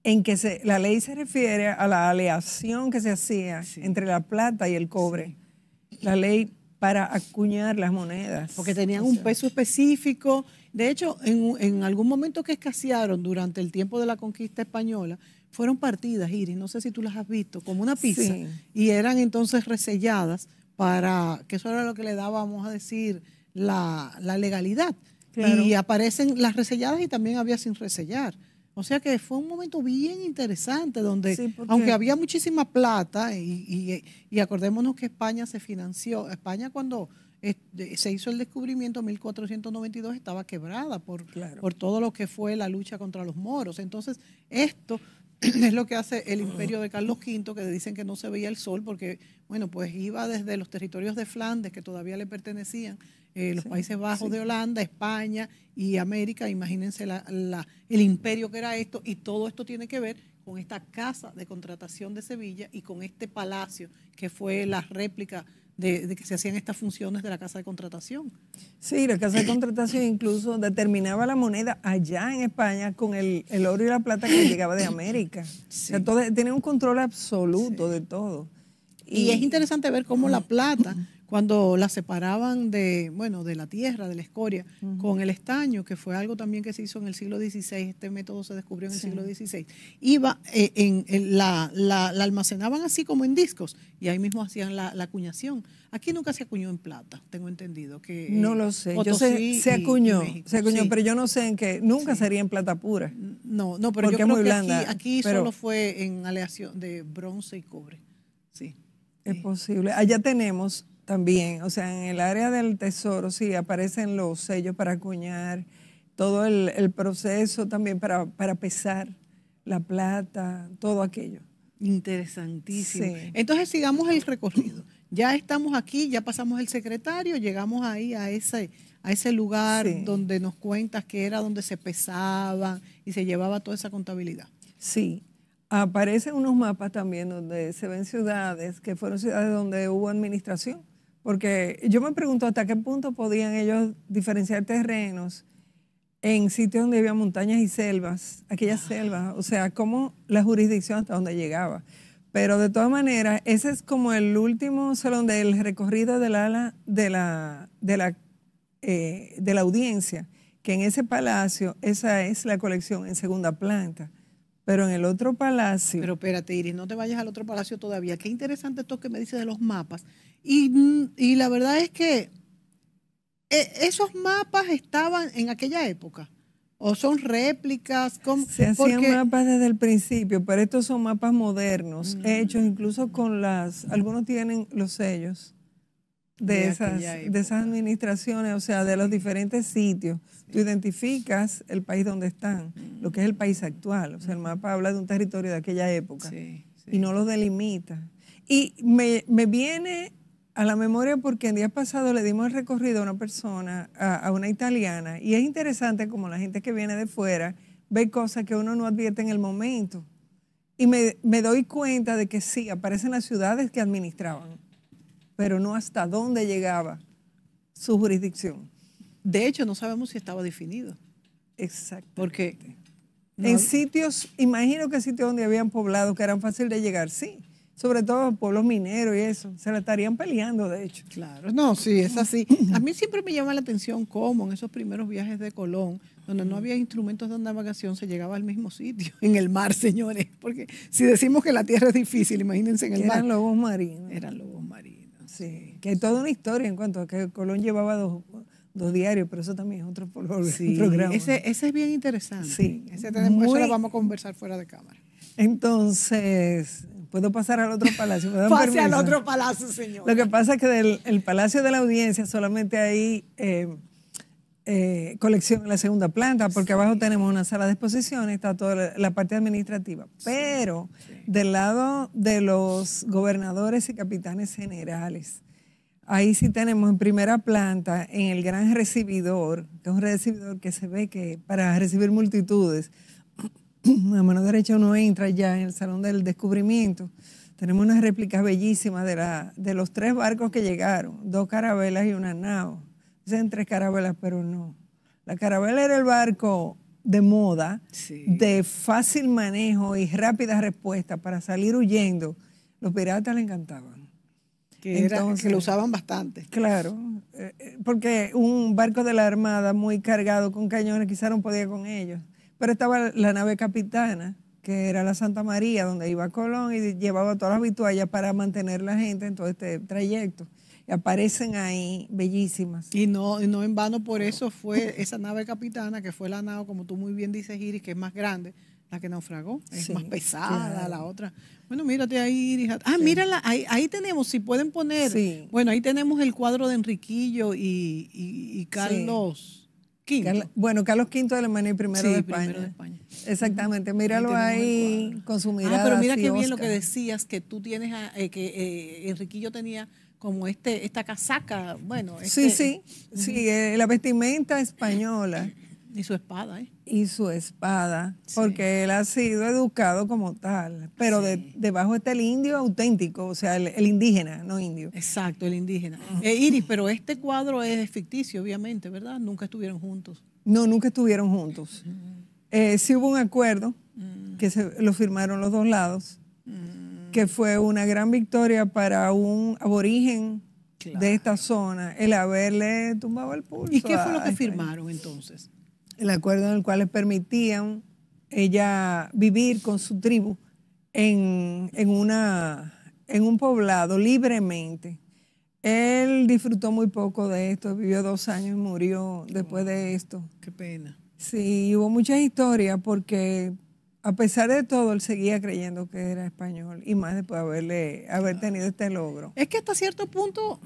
Speaker 2: en que se, la ley se refiere a la aleación que se hacía entre la plata y el cobre. La ley para acuñar las monedas. Porque tenían un peso
Speaker 1: específico. De hecho, en, en, algún momento que escasearon durante el tiempo de la conquista española, fueron partidas, Iris, no sé si tú las has visto, como una pizza. Y eran entonces reselladas para, que eso era lo que le daba, vamos a decir, la, legalidad. Y aparecen las reselladas y también había sin resellar. O sea que fue un momento bien interesante donde, aunque había muchísima plata, y, acordémonos que España se financió, España cuando este, se hizo el descubrimiento en 1492 estaba quebrada por, por todo lo que fue la lucha contra los moros. Entonces, esto es lo que hace el imperio de Carlos V, que dicen que no se veía el sol porque, bueno, pues iba desde los territorios de Flandes, que todavía le pertenecían, eh, los Países Bajos de Holanda, España y América. Imagínense el imperio que era esto y todo esto tiene que ver con esta casa de contratación de Sevilla y con este palacio que fue la réplica de, que se hacían estas funciones de la casa de contratación.
Speaker 2: Sí, la casa de contratación incluso determinaba la moneda allá en España con el, oro
Speaker 1: y la plata que llegaba de América. Sí. O sea, un control absoluto de todo. y, es interesante ver cómo la plata cuando la separaban de, bueno, de la tierra, de la escoria, con el estaño, que fue algo también que se hizo en el siglo XVI, este método se descubrió en el siglo XVI, iba eh, en, la, almacenaban así como en discos y ahí mismo hacían la, acuñación. Aquí nunca se acuñó en plata, tengo entendido que... no lo sé, se acuñó, se acuñó, pero
Speaker 2: yo no sé en qué, nunca sería en plata pura. No, no, pero yo creo que aquí, aquí solo
Speaker 1: fue en aleación de bronce y cobre, sí.
Speaker 2: Es posible. Allá tenemos también, o sea, en el área del tesoro sí aparecen los sellos para acuñar, todo el, proceso también para,
Speaker 1: pesar la plata, todo aquello.
Speaker 2: Interesantísimo.
Speaker 1: Entonces sigamos el recorrido. Ya estamos aquí, ya pasamos el secretario, llegamos ahí a ese, a ese lugar donde nos cuentas que era donde se pesaba y se llevaba toda esa contabilidad.
Speaker 2: Sí, aparecen unos mapas también donde se ven ciudades que fueron ciudades donde hubo administración. Porque yo me pregunto hasta qué punto podían ellos diferenciar terrenos en sitios donde había montañas y selvas, aquellas selvas, o sea, cómo la jurisdicción hasta donde llegaba. Pero de todas maneras, ese es como el último salón del recorrido del ala de la, de la, eh, de la audiencia, que en ese palacio, esa es la colección en segunda
Speaker 1: planta. Pero en el otro palacio. Pero espérate, Iris, no te vayas al otro palacio todavía. Qué interesante esto que me dices de los mapas y, y la verdad es que eh, esos mapas estaban en aquella época. ¿O son réplicas? como Se hacían
Speaker 2: mapas desde el principio, pero estos son mapas modernos, mm. hechos incluso con las... Algunos tienen los sellos
Speaker 1: de, esas,
Speaker 2: administraciones, o sea, de los diferentes sitios. Tú identificas el país donde están, mm. lo que es el país actual. O sea, el mm. mapa habla de un territorio de aquella época y no lo delimita. Y me, me viene a la memoria porque el día pasado le dimos el recorrido a una persona, a, una italiana, y es interesante como la gente que viene de fuera ve cosas que uno no advierte en el momento. Y me, doy cuenta de que sí, aparecen las ciudades que administraban, pero no hasta dónde llegaba su jurisdicción. De hecho, no sabemos si estaba definido. Exacto. Porque en sitios, imagino que sitios donde habían poblado que eran fácil de llegar, sí sobre todo pueblos
Speaker 1: mineros y eso, se la estarían peleando, de hecho. Claro, no, sí, es así. A mí siempre me llama la atención cómo en esos primeros viajes de Colón, donde no había instrumentos de navegación, se llegaba al mismo sitio, en el mar, señores, porque si decimos que la tierra es difícil, imagínense en el mar. Eran lobos
Speaker 2: marinos. Eran lobos marinos. Sí, que hay toda una historia en cuanto a que Colón llevaba dos, diarios, pero eso también es otro sí, programa. Ese, ese, es bien interesante. Sí, ese tenemos, eso lo vamos a conversar fuera de cámara. Entonces, puedo pasar al otro palacio. ¿Me dan Pase al otro
Speaker 3: palacio, señor.
Speaker 2: Lo que pasa es que del palacio de la audiencia solamente hay eh, eh, colección en la segunda planta, porque abajo tenemos una sala de exposiciones, está toda la, parte administrativa. Pero del lado de los gobernadores y capitanes generales, ahí sí tenemos en primera planta, en el gran recibidor, que es un recibidor que se ve que para recibir multitudes, a mano derecha uno entra ya en el Salón del Descubrimiento. Tenemos unas réplicas bellísimas de, la, de los tres barcos que llegaron, dos carabelas y una nao. Dicen tres carabelas, pero no. La carabela era el barco de moda, de fácil manejo y rápida respuesta para salir huyendo. Los piratas le encantaban.
Speaker 1: Que, que lo usaban bastante. Claro, eh, eh,
Speaker 2: porque un barco de la Armada muy cargado con cañones quizá no podía con ellos. Pero estaba la nave capitana, que era la Santa María, donde iba Colón y llevaba todas las vituallas para mantener
Speaker 1: la gente en todo este trayecto. Y aparecen ahí bellísimas. Y no, no en vano por eso fue esa nave capitana, que fue la nave, como tú muy bien dices, Iris, que es más grande, la que naufragó, es más pesada la otra. Bueno, mírate ahí, Iris. Ah, mírala, ahí, ahí, tenemos, si pueden poner. Bueno, ahí tenemos el cuadro de Enriquillo y Carlos bueno, Carlos V de Alemania y primero, de, España. Exactamente,
Speaker 2: míralo ahí, ahí con su ah, mirada. pero mira qué bien lo que
Speaker 1: decías, que tú tienes, eh, que eh, Enriquillo tenía como este, esta casaca, bueno. sí, este, sí,
Speaker 2: eh, sí, eh, la vestimenta española. Y su espada, ¿eh? Y su espada, porque él ha sido educado como tal, pero debajo está el indio auténtico, o sea, el,
Speaker 1: indígena, no indio. Exacto, el indígena. Eh, Iris, pero este cuadro es ficticio, obviamente, ¿verdad? Nunca estuvieron juntos.
Speaker 2: No, nunca estuvieron juntos. Mm. Eh, sí hubo un acuerdo mm. que se, lo firmaron los dos lados, mm. que fue una gran victoria para un aborigen de esta zona, el haberle tumbado el pulso. ¿Y qué fue lo que
Speaker 1: firmaron entonces?
Speaker 2: el acuerdo en el cual le permitían ella vivir con su tribu en, una, en un poblado libremente. Él disfrutó muy poco de esto, vivió dos años y murió después de esto. Qué pena. Sí, hubo muchas historias porque a pesar de todo, él seguía creyendo que era español y más después de haberle, haber tenido este
Speaker 1: logro. Es que hasta cierto punto,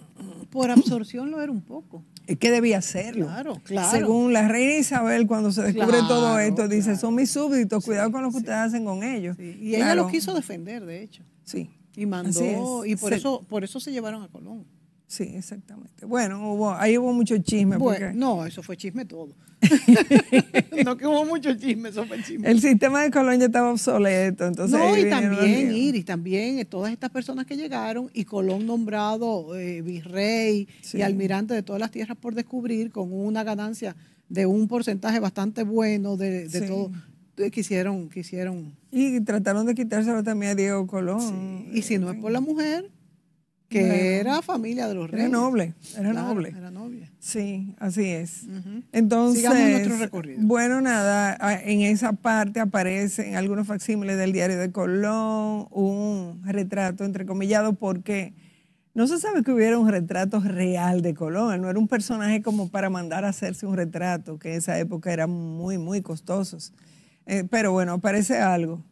Speaker 1: por absorción lo era un poco.
Speaker 2: Es que debía serlo. Claro, claro. Según la reina Isabel, cuando se descubre todo esto, dice, son mis súbditos, cuidado con lo que ustedes hacen con ellos. Y ella lo quiso
Speaker 1: defender, de hecho. Sí. Y mandó, y por, eso, por eso se llevaron a Colón. Sí, exactamente.
Speaker 2: Bueno, ahí hubo mucho chisme. porque...
Speaker 1: No, eso fue chisme todo. no que hubo mucho chisme, eso fue chisme. El
Speaker 2: sistema de Colón ya estaba obsoleto, entonces... No, y también,
Speaker 1: Iris, también eh, todas estas personas que llegaron y Colón nombrado eh, virrey y almirante de todas las tierras por descubrir con una ganancia de un porcentaje bastante bueno de, todo eh, quisieron, quisieron. Y trataron de quitárselo también a Diego Colón. Y si no es por la mujer, que era familia de los reyes. Era noble, era noble. Era novia.
Speaker 2: Sí, así es. Entonces, nuestro recorrido. bueno, nada, en esa parte aparecen algunos facsímiles del diario de Colón, un retrato entrecomillado porque no se sabe que hubiera un retrato real de Colón, no era un personaje como para mandar a hacerse un retrato, que en esa época eran muy, muy costosos. Eh, pero bueno, aparece algo.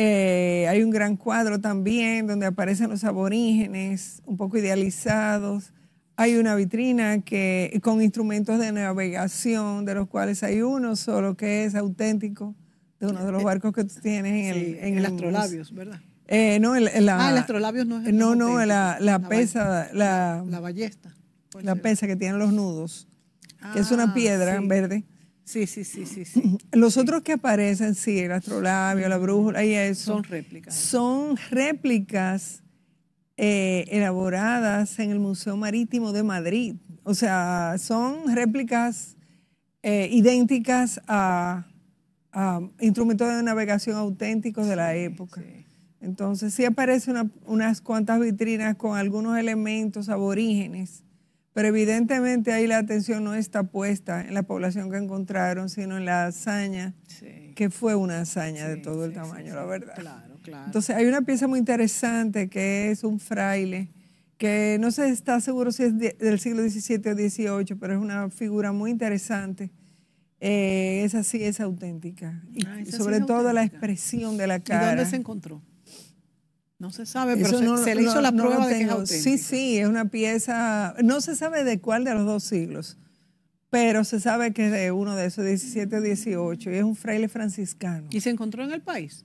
Speaker 2: Eh, hay un gran cuadro también donde aparecen los aborígenes, un poco idealizados. Hay una vitrina que, con instrumentos de navegación, de los cuales hay uno solo que es auténtico, de uno de los eh, barcos que tú tienes en el... En el, astrolabios, ¿verdad? Eh, no, el, la, ah, el astrolabios
Speaker 1: no es No, no, la, la, pesa,
Speaker 2: la, la ballesta. La pesa que tienen los nudos, que es una ah, piedra en verde
Speaker 1: Sí, sí, sí, sí, sí.
Speaker 2: Los otros que aparecen, sí, el astrolabio, la brújula y eso. Son réplicas. Son réplicas eh, elaboradas en el Museo Marítimo de Madrid. O sea, son réplicas eh, idénticas a, instrumentos de navegación auténticos de la época. Entonces sí aparecen unas cuantas vitrinas con algunos elementos aborígenes pero evidentemente ahí la atención no está puesta en la población que encontraron, sino en la hazaña, que fue una hazaña de todo el tamaño, la verdad. Entonces hay una pieza muy interesante que es un fraile, que no se está seguro si es del siglo XVII o XVIII, pero es una figura muy interesante. es eh, esa sí es auténtica. Y ah, sobre todo la expresión de la cara. ¿Y dónde se
Speaker 1: encontró? No se sabe, pero se, le hizo la prueba de Sí,
Speaker 2: sí, es una pieza, no se sabe de cuál de los dos siglos, pero se sabe que es de uno de esos, 17 18, y es un fraile franciscano. ¿Y se encontró en el país?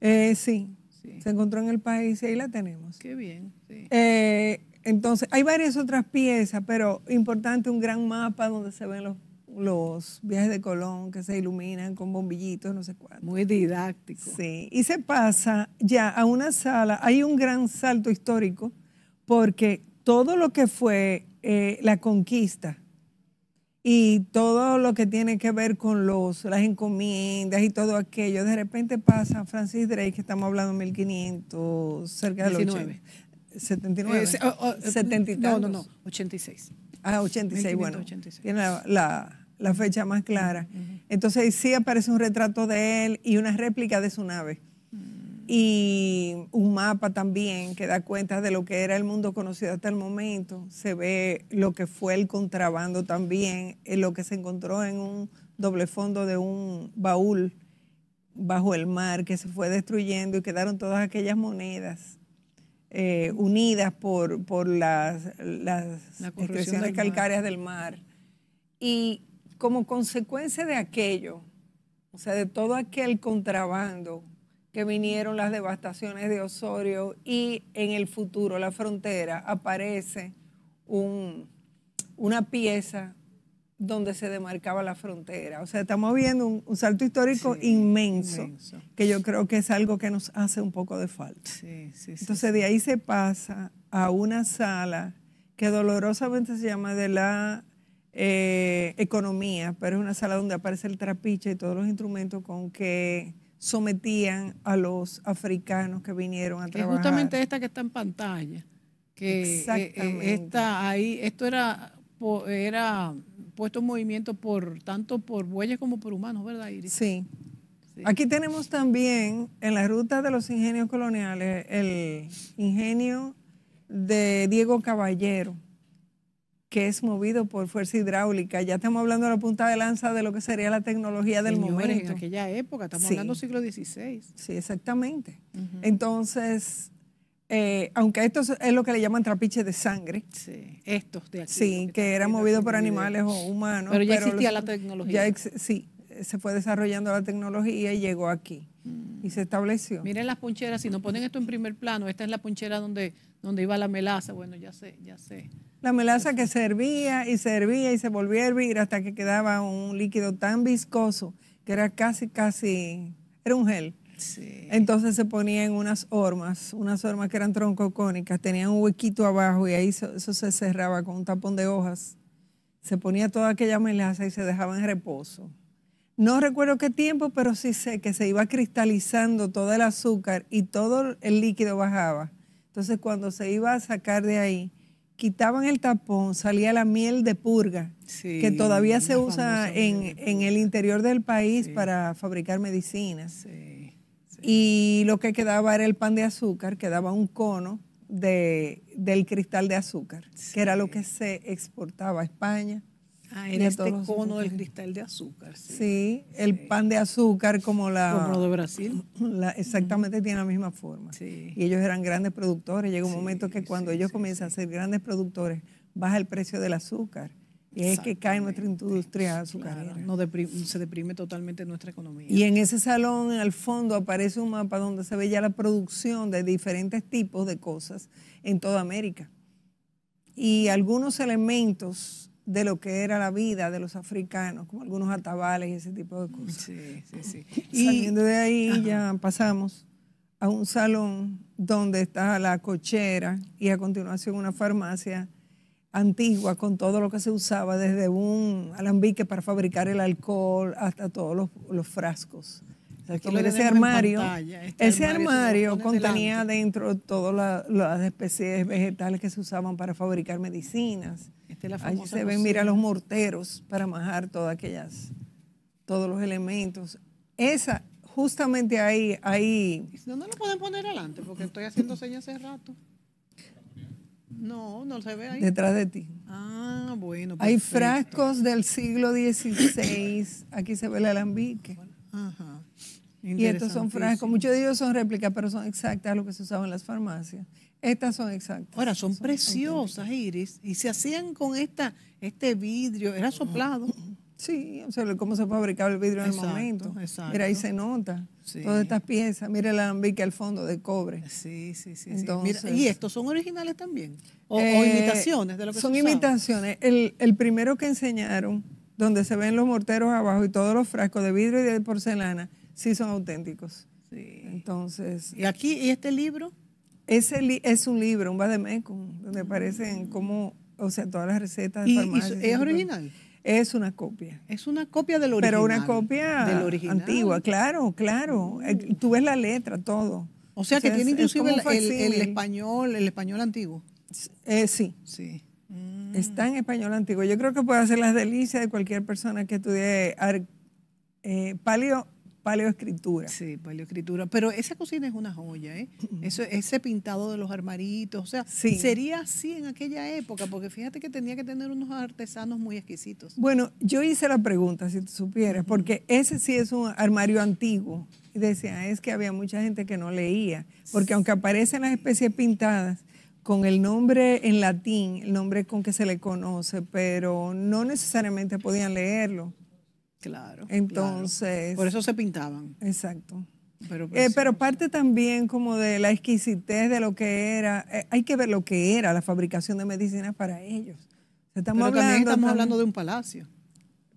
Speaker 2: Eh, sí, se encontró en el país y ahí la tenemos.
Speaker 1: Qué bien, sí.
Speaker 2: Eh, entonces, hay varias otras piezas, pero importante un gran mapa donde se ven los los viajes de Colón que se iluminan con bombillitos, no sé cuánto. Muy didáctico. Sí, y se pasa ya a una sala, hay un gran salto histórico porque todo lo que fue eh, la conquista y todo lo que tiene que ver con los, las encomiendas y todo aquello, de repente pasa Francis Drake, que estamos hablando 1500, cerca de 19. los 79. no, no, no,
Speaker 1: 86. Ah, 86, bueno. Tiene
Speaker 2: la la fecha más clara. Entonces sí aparece un retrato de él y una réplica de su nave. Mm. Y un mapa también que da cuenta de lo que era el mundo conocido hasta el momento. Se ve lo que fue el contrabando también, eh, lo que se encontró en un doble fondo de un baúl bajo el mar que se fue destruyendo y quedaron todas aquellas monedas eh, unidas por, las, las calcáreas del mar. Y como consecuencia de aquello, o sea, de todo aquel contrabando que vinieron las devastaciones de Osorio y en el futuro, la frontera, aparece una pieza donde se demarcaba la frontera. O sea, estamos viendo un, salto histórico inmenso, que yo creo que es algo que nos hace un poco de falta. Entonces de ahí se pasa a una sala que dolorosamente se llama de la eh, economía, pero es una sala donde aparece el trapiche y todos los instrumentos con que sometían a los africanos que vinieron a trabajar. Es justamente
Speaker 1: esta que está en pantalla. Que eh, eh, Exactamente. ahí, esto era, era puesto en movimiento por tanto por bueyes como por humanos, ¿verdad, Iris? sí. Aquí tenemos
Speaker 2: también en la ruta de los ingenios coloniales el ingenio de Diego Caballero que es movido por fuerza hidráulica. Ya estamos hablando de la punta de lanza de lo que sería la tecnología del momento. En aquella época, estamos hablando del siglo XVI. Sí, exactamente. Entonces, eh, aunque esto es lo que le llaman trapiche de sangre. Sí,
Speaker 1: estos de aquí. Sí, que, era movido por animales o humanos. Pero ya existía la tecnología.
Speaker 2: sí, se fue desarrollando la tecnología y llegó aquí y mm. se estableció. Miren
Speaker 1: las puncheras. si nos ponen esto en primer plano, esta es la punchera donde, donde iba la melaza, bueno, ya sé, ya sé.
Speaker 2: La melaza que servía hervía y se hervía y se volvía a hervir hasta que quedaba un líquido tan viscoso que era casi, casi, era un gel. Entonces se ponía en unas hormas, unas hormas que eran troncocónicas, tenían un huequito abajo y ahí eso, se cerraba con un tapón de hojas. Se ponía toda aquella melaza y se dejaba en reposo. No recuerdo qué tiempo, pero sí sé que se iba cristalizando todo el azúcar y todo el líquido bajaba. Entonces cuando se iba a sacar de ahí, quitaban el tapón, salía la miel de purga, que todavía se usa en, el interior del país para fabricar medicinas. y lo que quedaba era el pan de azúcar, quedaba un cono de, del cristal de azúcar, que era lo que se exportaba a España Ah, este cono del cristal de azúcar. Sí, el pan de azúcar como la... Como de Brasil. exactamente, tiene la misma forma. Y ellos eran grandes productores. Llega un momento que cuando ellos comienzan a ser grandes productores, baja el precio del azúcar. Y es que cae nuestra
Speaker 1: industria azucarera. no se deprime totalmente
Speaker 2: nuestra economía. Y en ese salón, al fondo, aparece un mapa donde se ve ya la producción de diferentes tipos de cosas en toda América. Y algunos elementos de lo que era la vida de los africanos, como algunos atabales y ese tipo de cosas. Y, Saliendo de ahí ya pasamos a un salón donde está la cochera y a continuación una farmacia antigua con todo lo que se usaba, desde un alambique para fabricar el alcohol hasta todos los, frascos. Este ese armario, ese armario, contenía dentro todas las especies vegetales que se usaban para fabricar medicinas este, Allí se ven, mira, los morteros para majar todas aquellas, todos los elementos. Esa, justamente ahí, ahí.
Speaker 1: ¿Dónde lo pueden poner adelante? Porque estoy haciendo señas hace rato. No, no se ve ahí. Detrás de ti. Ah, bueno. Hay frascos
Speaker 2: del siglo XVI. Aquí se ve el alambique. Ajá. Y estos son frascos. Muchos de ellos son réplicas, pero son exactas a lo que se usaba en las farmacias. Estas son exactas. Ahora, son, preciosas, Iris, y se hacían con esta, este vidrio, era soplado. Sí, o sea, cómo se fabricaba el vidrio en el momento. Exacto. Mira, ahí se nota todas estas piezas. Mira el alambique al fondo de cobre. Sí, sí, sí. ¿Y estos
Speaker 1: son originales también? ¿O, eh, imitaciones de lo que Son
Speaker 2: imitaciones. El, el primero que enseñaron, donde se ven los morteros abajo y todos los frascos de vidrio y de porcelana, sí son auténticos. Sí. Entonces. ¿Y aquí, y este libro? es un libro, un vademécum, donde aparecen mm. como, o sea, todas las recetas de ¿Es original? Es una copia. Es una copia del original. Pero una copia antigua, claro, claro. Eh, mm. Tú ves la letra, todo. O sea, que tiene inclusive el,
Speaker 1: español, el español antiguo. Eh, sí. Sí.
Speaker 2: Mm. Está en español antiguo. Yo creo que puede hacer las delicias de
Speaker 1: cualquier persona que estudie eh, palio Paleoescritura. Sí, paleoescritura. Pero esa cocina es una joya, ¿eh? Mm. ese pintado de los armaritos. O sea, sería así en aquella época, porque fíjate que tenía que tener unos artesanos muy exquisitos. Bueno,
Speaker 2: yo hice la pregunta, si tú supieras, porque ese sí es un armario antiguo. Y decía, ah, es que había mucha gente que no leía, porque aunque aparecen las especies pintadas, con el nombre en latín, el nombre con que se le conoce, pero no necesariamente podían leerlo. Claro. Entonces. Por eso se pintaban. Exacto. Pero, eh, parte también como de la exquisitez de lo que era, eh, hay que ver lo que era la fabricación de medicinas para ellos. Estamos hablando, estamos hablando de un palacio.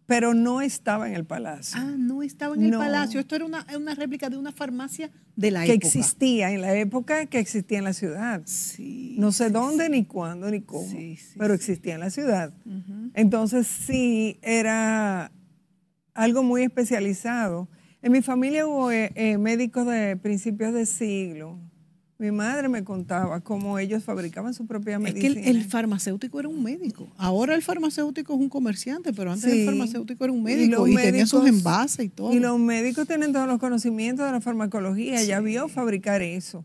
Speaker 2: Pero no estaba en el palacio.
Speaker 1: Ah, no estaba en el palacio. Esto era una, una, réplica de una farmacia de la que época. Que
Speaker 2: existía en la época que existía en la ciudad. Sí, no sé dónde, ni cuándo, ni cómo, pero existía en la ciudad. Entonces sí era algo muy especializado. En mi familia hubo eh, eh, médicos de principios de siglo. Mi madre me contaba cómo ellos fabricaban su
Speaker 1: propia medicina. Es que el, farmacéutico era un médico. Ahora el farmacéutico es un comerciante, pero antes el farmacéutico era un médico y, tenía sus envases y todo. Y los médicos tienen todos los conocimientos de la
Speaker 2: farmacología, ya vio fabricar eso.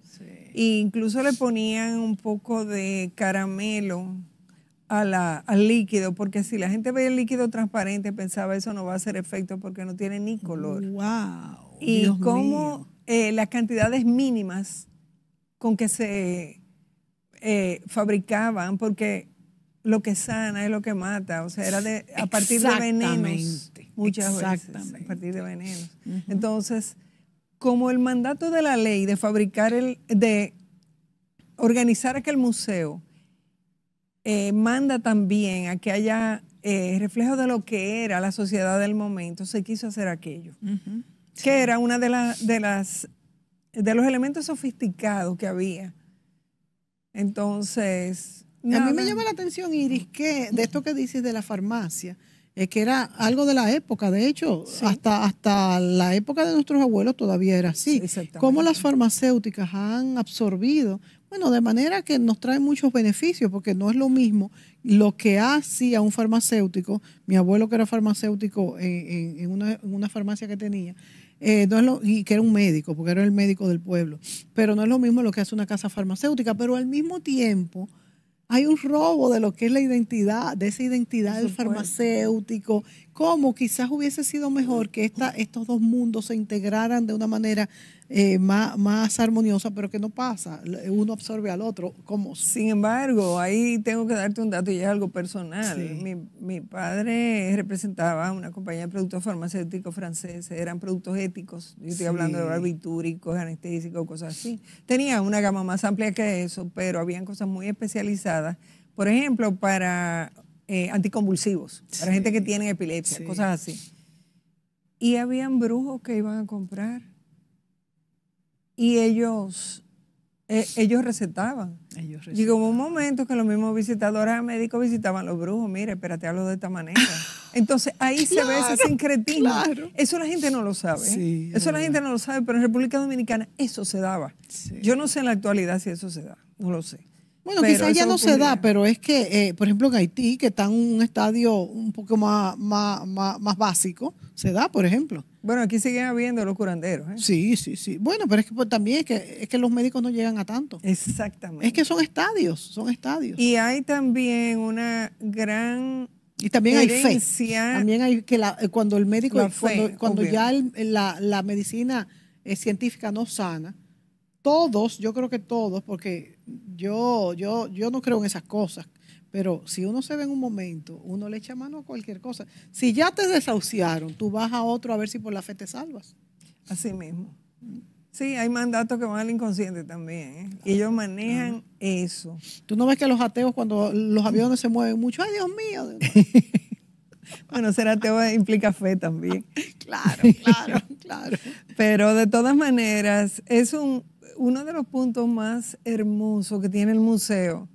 Speaker 2: E incluso le ponían un poco de caramelo a la, al líquido, porque si la gente veía el líquido transparente pensaba eso no va a hacer efecto porque no tiene ni color. ¡Wow! Y como eh, las cantidades mínimas con que se eh, fabricaban, porque lo que sana es lo que mata, o sea, era de, a partir de venenos. Muchas veces, a partir de venenos. Entonces, como el mandato de la ley de fabricar, el, de organizar aquel museo, eh, manda también a que haya eh, reflejo de lo que era la sociedad del momento, se quiso hacer aquello, que era una de, de, de los elementos sofisticados que había. Entonces... A mí me llama la
Speaker 1: atención, Iris, que de esto que dices de la farmacia, es que era algo de la época, de hecho, hasta, hasta la época de nuestros abuelos todavía era así. Cómo las farmacéuticas han absorbido bueno, de manera que nos trae muchos beneficios, porque no es lo mismo lo que hacía un farmacéutico, mi abuelo que era farmacéutico en, en, una, farmacia que tenía, eh, no y que era un médico, porque era el médico del pueblo, pero no es lo mismo lo que hace una casa farmacéutica, pero al mismo tiempo hay un robo de lo que es la identidad, de esa identidad del farmacéutico cómo quizás hubiese sido mejor que esta, estos dos mundos se integraran de una manera eh, más, armoniosa, pero que no pasa, uno absorbe al otro. ¿Cómo? Sin
Speaker 2: embargo, ahí tengo que darte un dato y es algo personal. Mi, mi, padre representaba una compañía de productos farmacéuticos franceses, eran productos éticos, yo estoy hablando de barbitúricos, anestésicos, cosas así. Tenía una gama más amplia que eso, pero habían cosas muy especializadas. Por ejemplo, para eh, anticonvulsivos para gente que tiene epilepsia, cosas así. Y habían brujos que iban a comprar y ellos, eh, ellos recetaban. Ellos recetaban. Llegó un momento que los mismos visitadores médicos visitaban los brujos, mire, espérate, hablo de esta manera. Entonces ahí se ve ese sincretismo. Eso la gente no lo sabe. ¿eh? eso la gente no lo sabe, pero en República Dominicana eso se daba. Yo no sé en la actualidad si eso se da, no lo sé. Bueno, quizás ya no se da,
Speaker 1: pero es que, eh, por ejemplo, en Haití, que está en un estadio un poco más, más, básico, se da, por ejemplo. Bueno, aquí siguen habiendo los curanderos. ¿eh? Sí, sí, sí. Bueno, pero es que pues, también es que, los médicos no llegan a tanto. Exactamente. Es que son estadios, son estadios. Y hay también una gran y también hay fe. También hay que cuando el médico, cuando, ya la, la, medicina eh, científica no sana, todos, yo creo que todos, porque yo, yo, yo no creo en esas cosas, pero si uno se ve en un momento, uno le echa mano a cualquier cosa. Si ya te desahuciaron, tú vas a otro a ver si por la fe te salvas. Así mismo.
Speaker 2: Sí, hay mandatos que van al inconsciente también. ¿eh? y ellos manejan eso.
Speaker 1: Tú no ves que los ateos, cuando los aviones se mueven mucho, ¡ay, Dios mío. bueno, ser
Speaker 2: ateo implica fe también. claro, claro, claro. Pero de todas maneras, es un, uno de los puntos más hermosos que tiene el museo,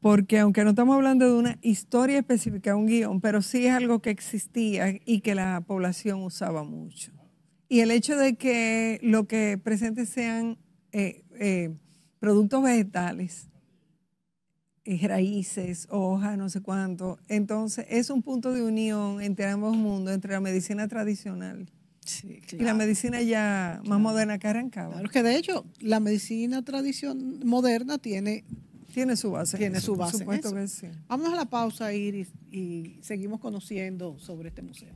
Speaker 2: porque aunque no estamos hablando de una historia específica, un guión, pero sí es algo que existía y que la población usaba mucho. Y el hecho de que lo que presente sean eh, eh, productos vegetales, eh, raíces, hojas, no sé cuánto. Entonces, es un punto de unión entre ambos mundos, entre la medicina tradicional y la medicina
Speaker 1: ya más moderna que arrancaba. Claro que de hecho, la medicina tradición moderna tiene tiene su base. Tiene su base. supuesto que Vamos a la pausa, Iris, y seguimos conociendo sobre este museo.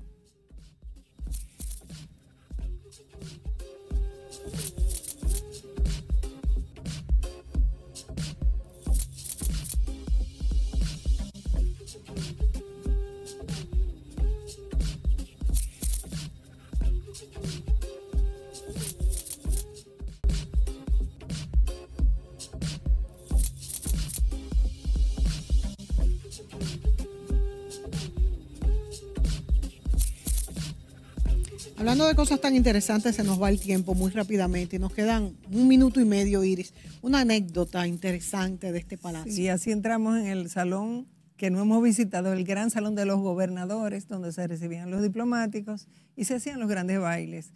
Speaker 1: Hablando de cosas tan interesantes, se nos va el tiempo muy rápidamente. Y Nos quedan un minuto y medio, Iris. Una anécdota interesante de
Speaker 2: este palacio. Y así entramos en el salón que no hemos visitado el gran salón de los gobernadores, donde se recibían los diplomáticos y se hacían los grandes bailes,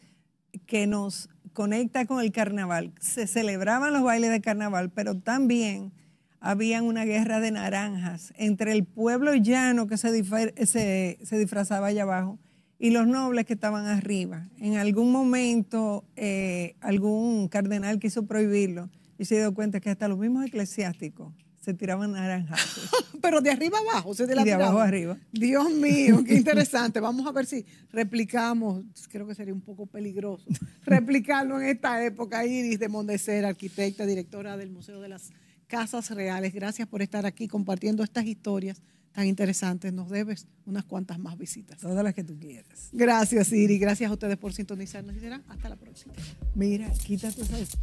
Speaker 2: que nos conecta con el carnaval. Se celebraban los bailes de carnaval, pero también había una guerra de naranjas entre el pueblo llano que se, se, disfrazaba allá abajo y los nobles que estaban arriba. En algún momento eh, algún cardenal quiso prohibirlo y se dio cuenta que hasta los mismos eclesiásticos se tiraban naranjas.
Speaker 1: Pero de arriba abajo, se de, de abajo arriba. Dios mío, qué interesante. Vamos a ver si replicamos, creo que sería un poco peligroso, replicarlo en esta época. Iris de Mondecer, arquitecta, directora del Museo de las Casas Reales, gracias por estar aquí compartiendo estas historias tan interesantes. Nos debes unas cuantas más visitas. Todas las que tú quieras. Gracias, Iris. Gracias a ustedes por sintonizarnos y hasta la próxima. Mira, quítate esa...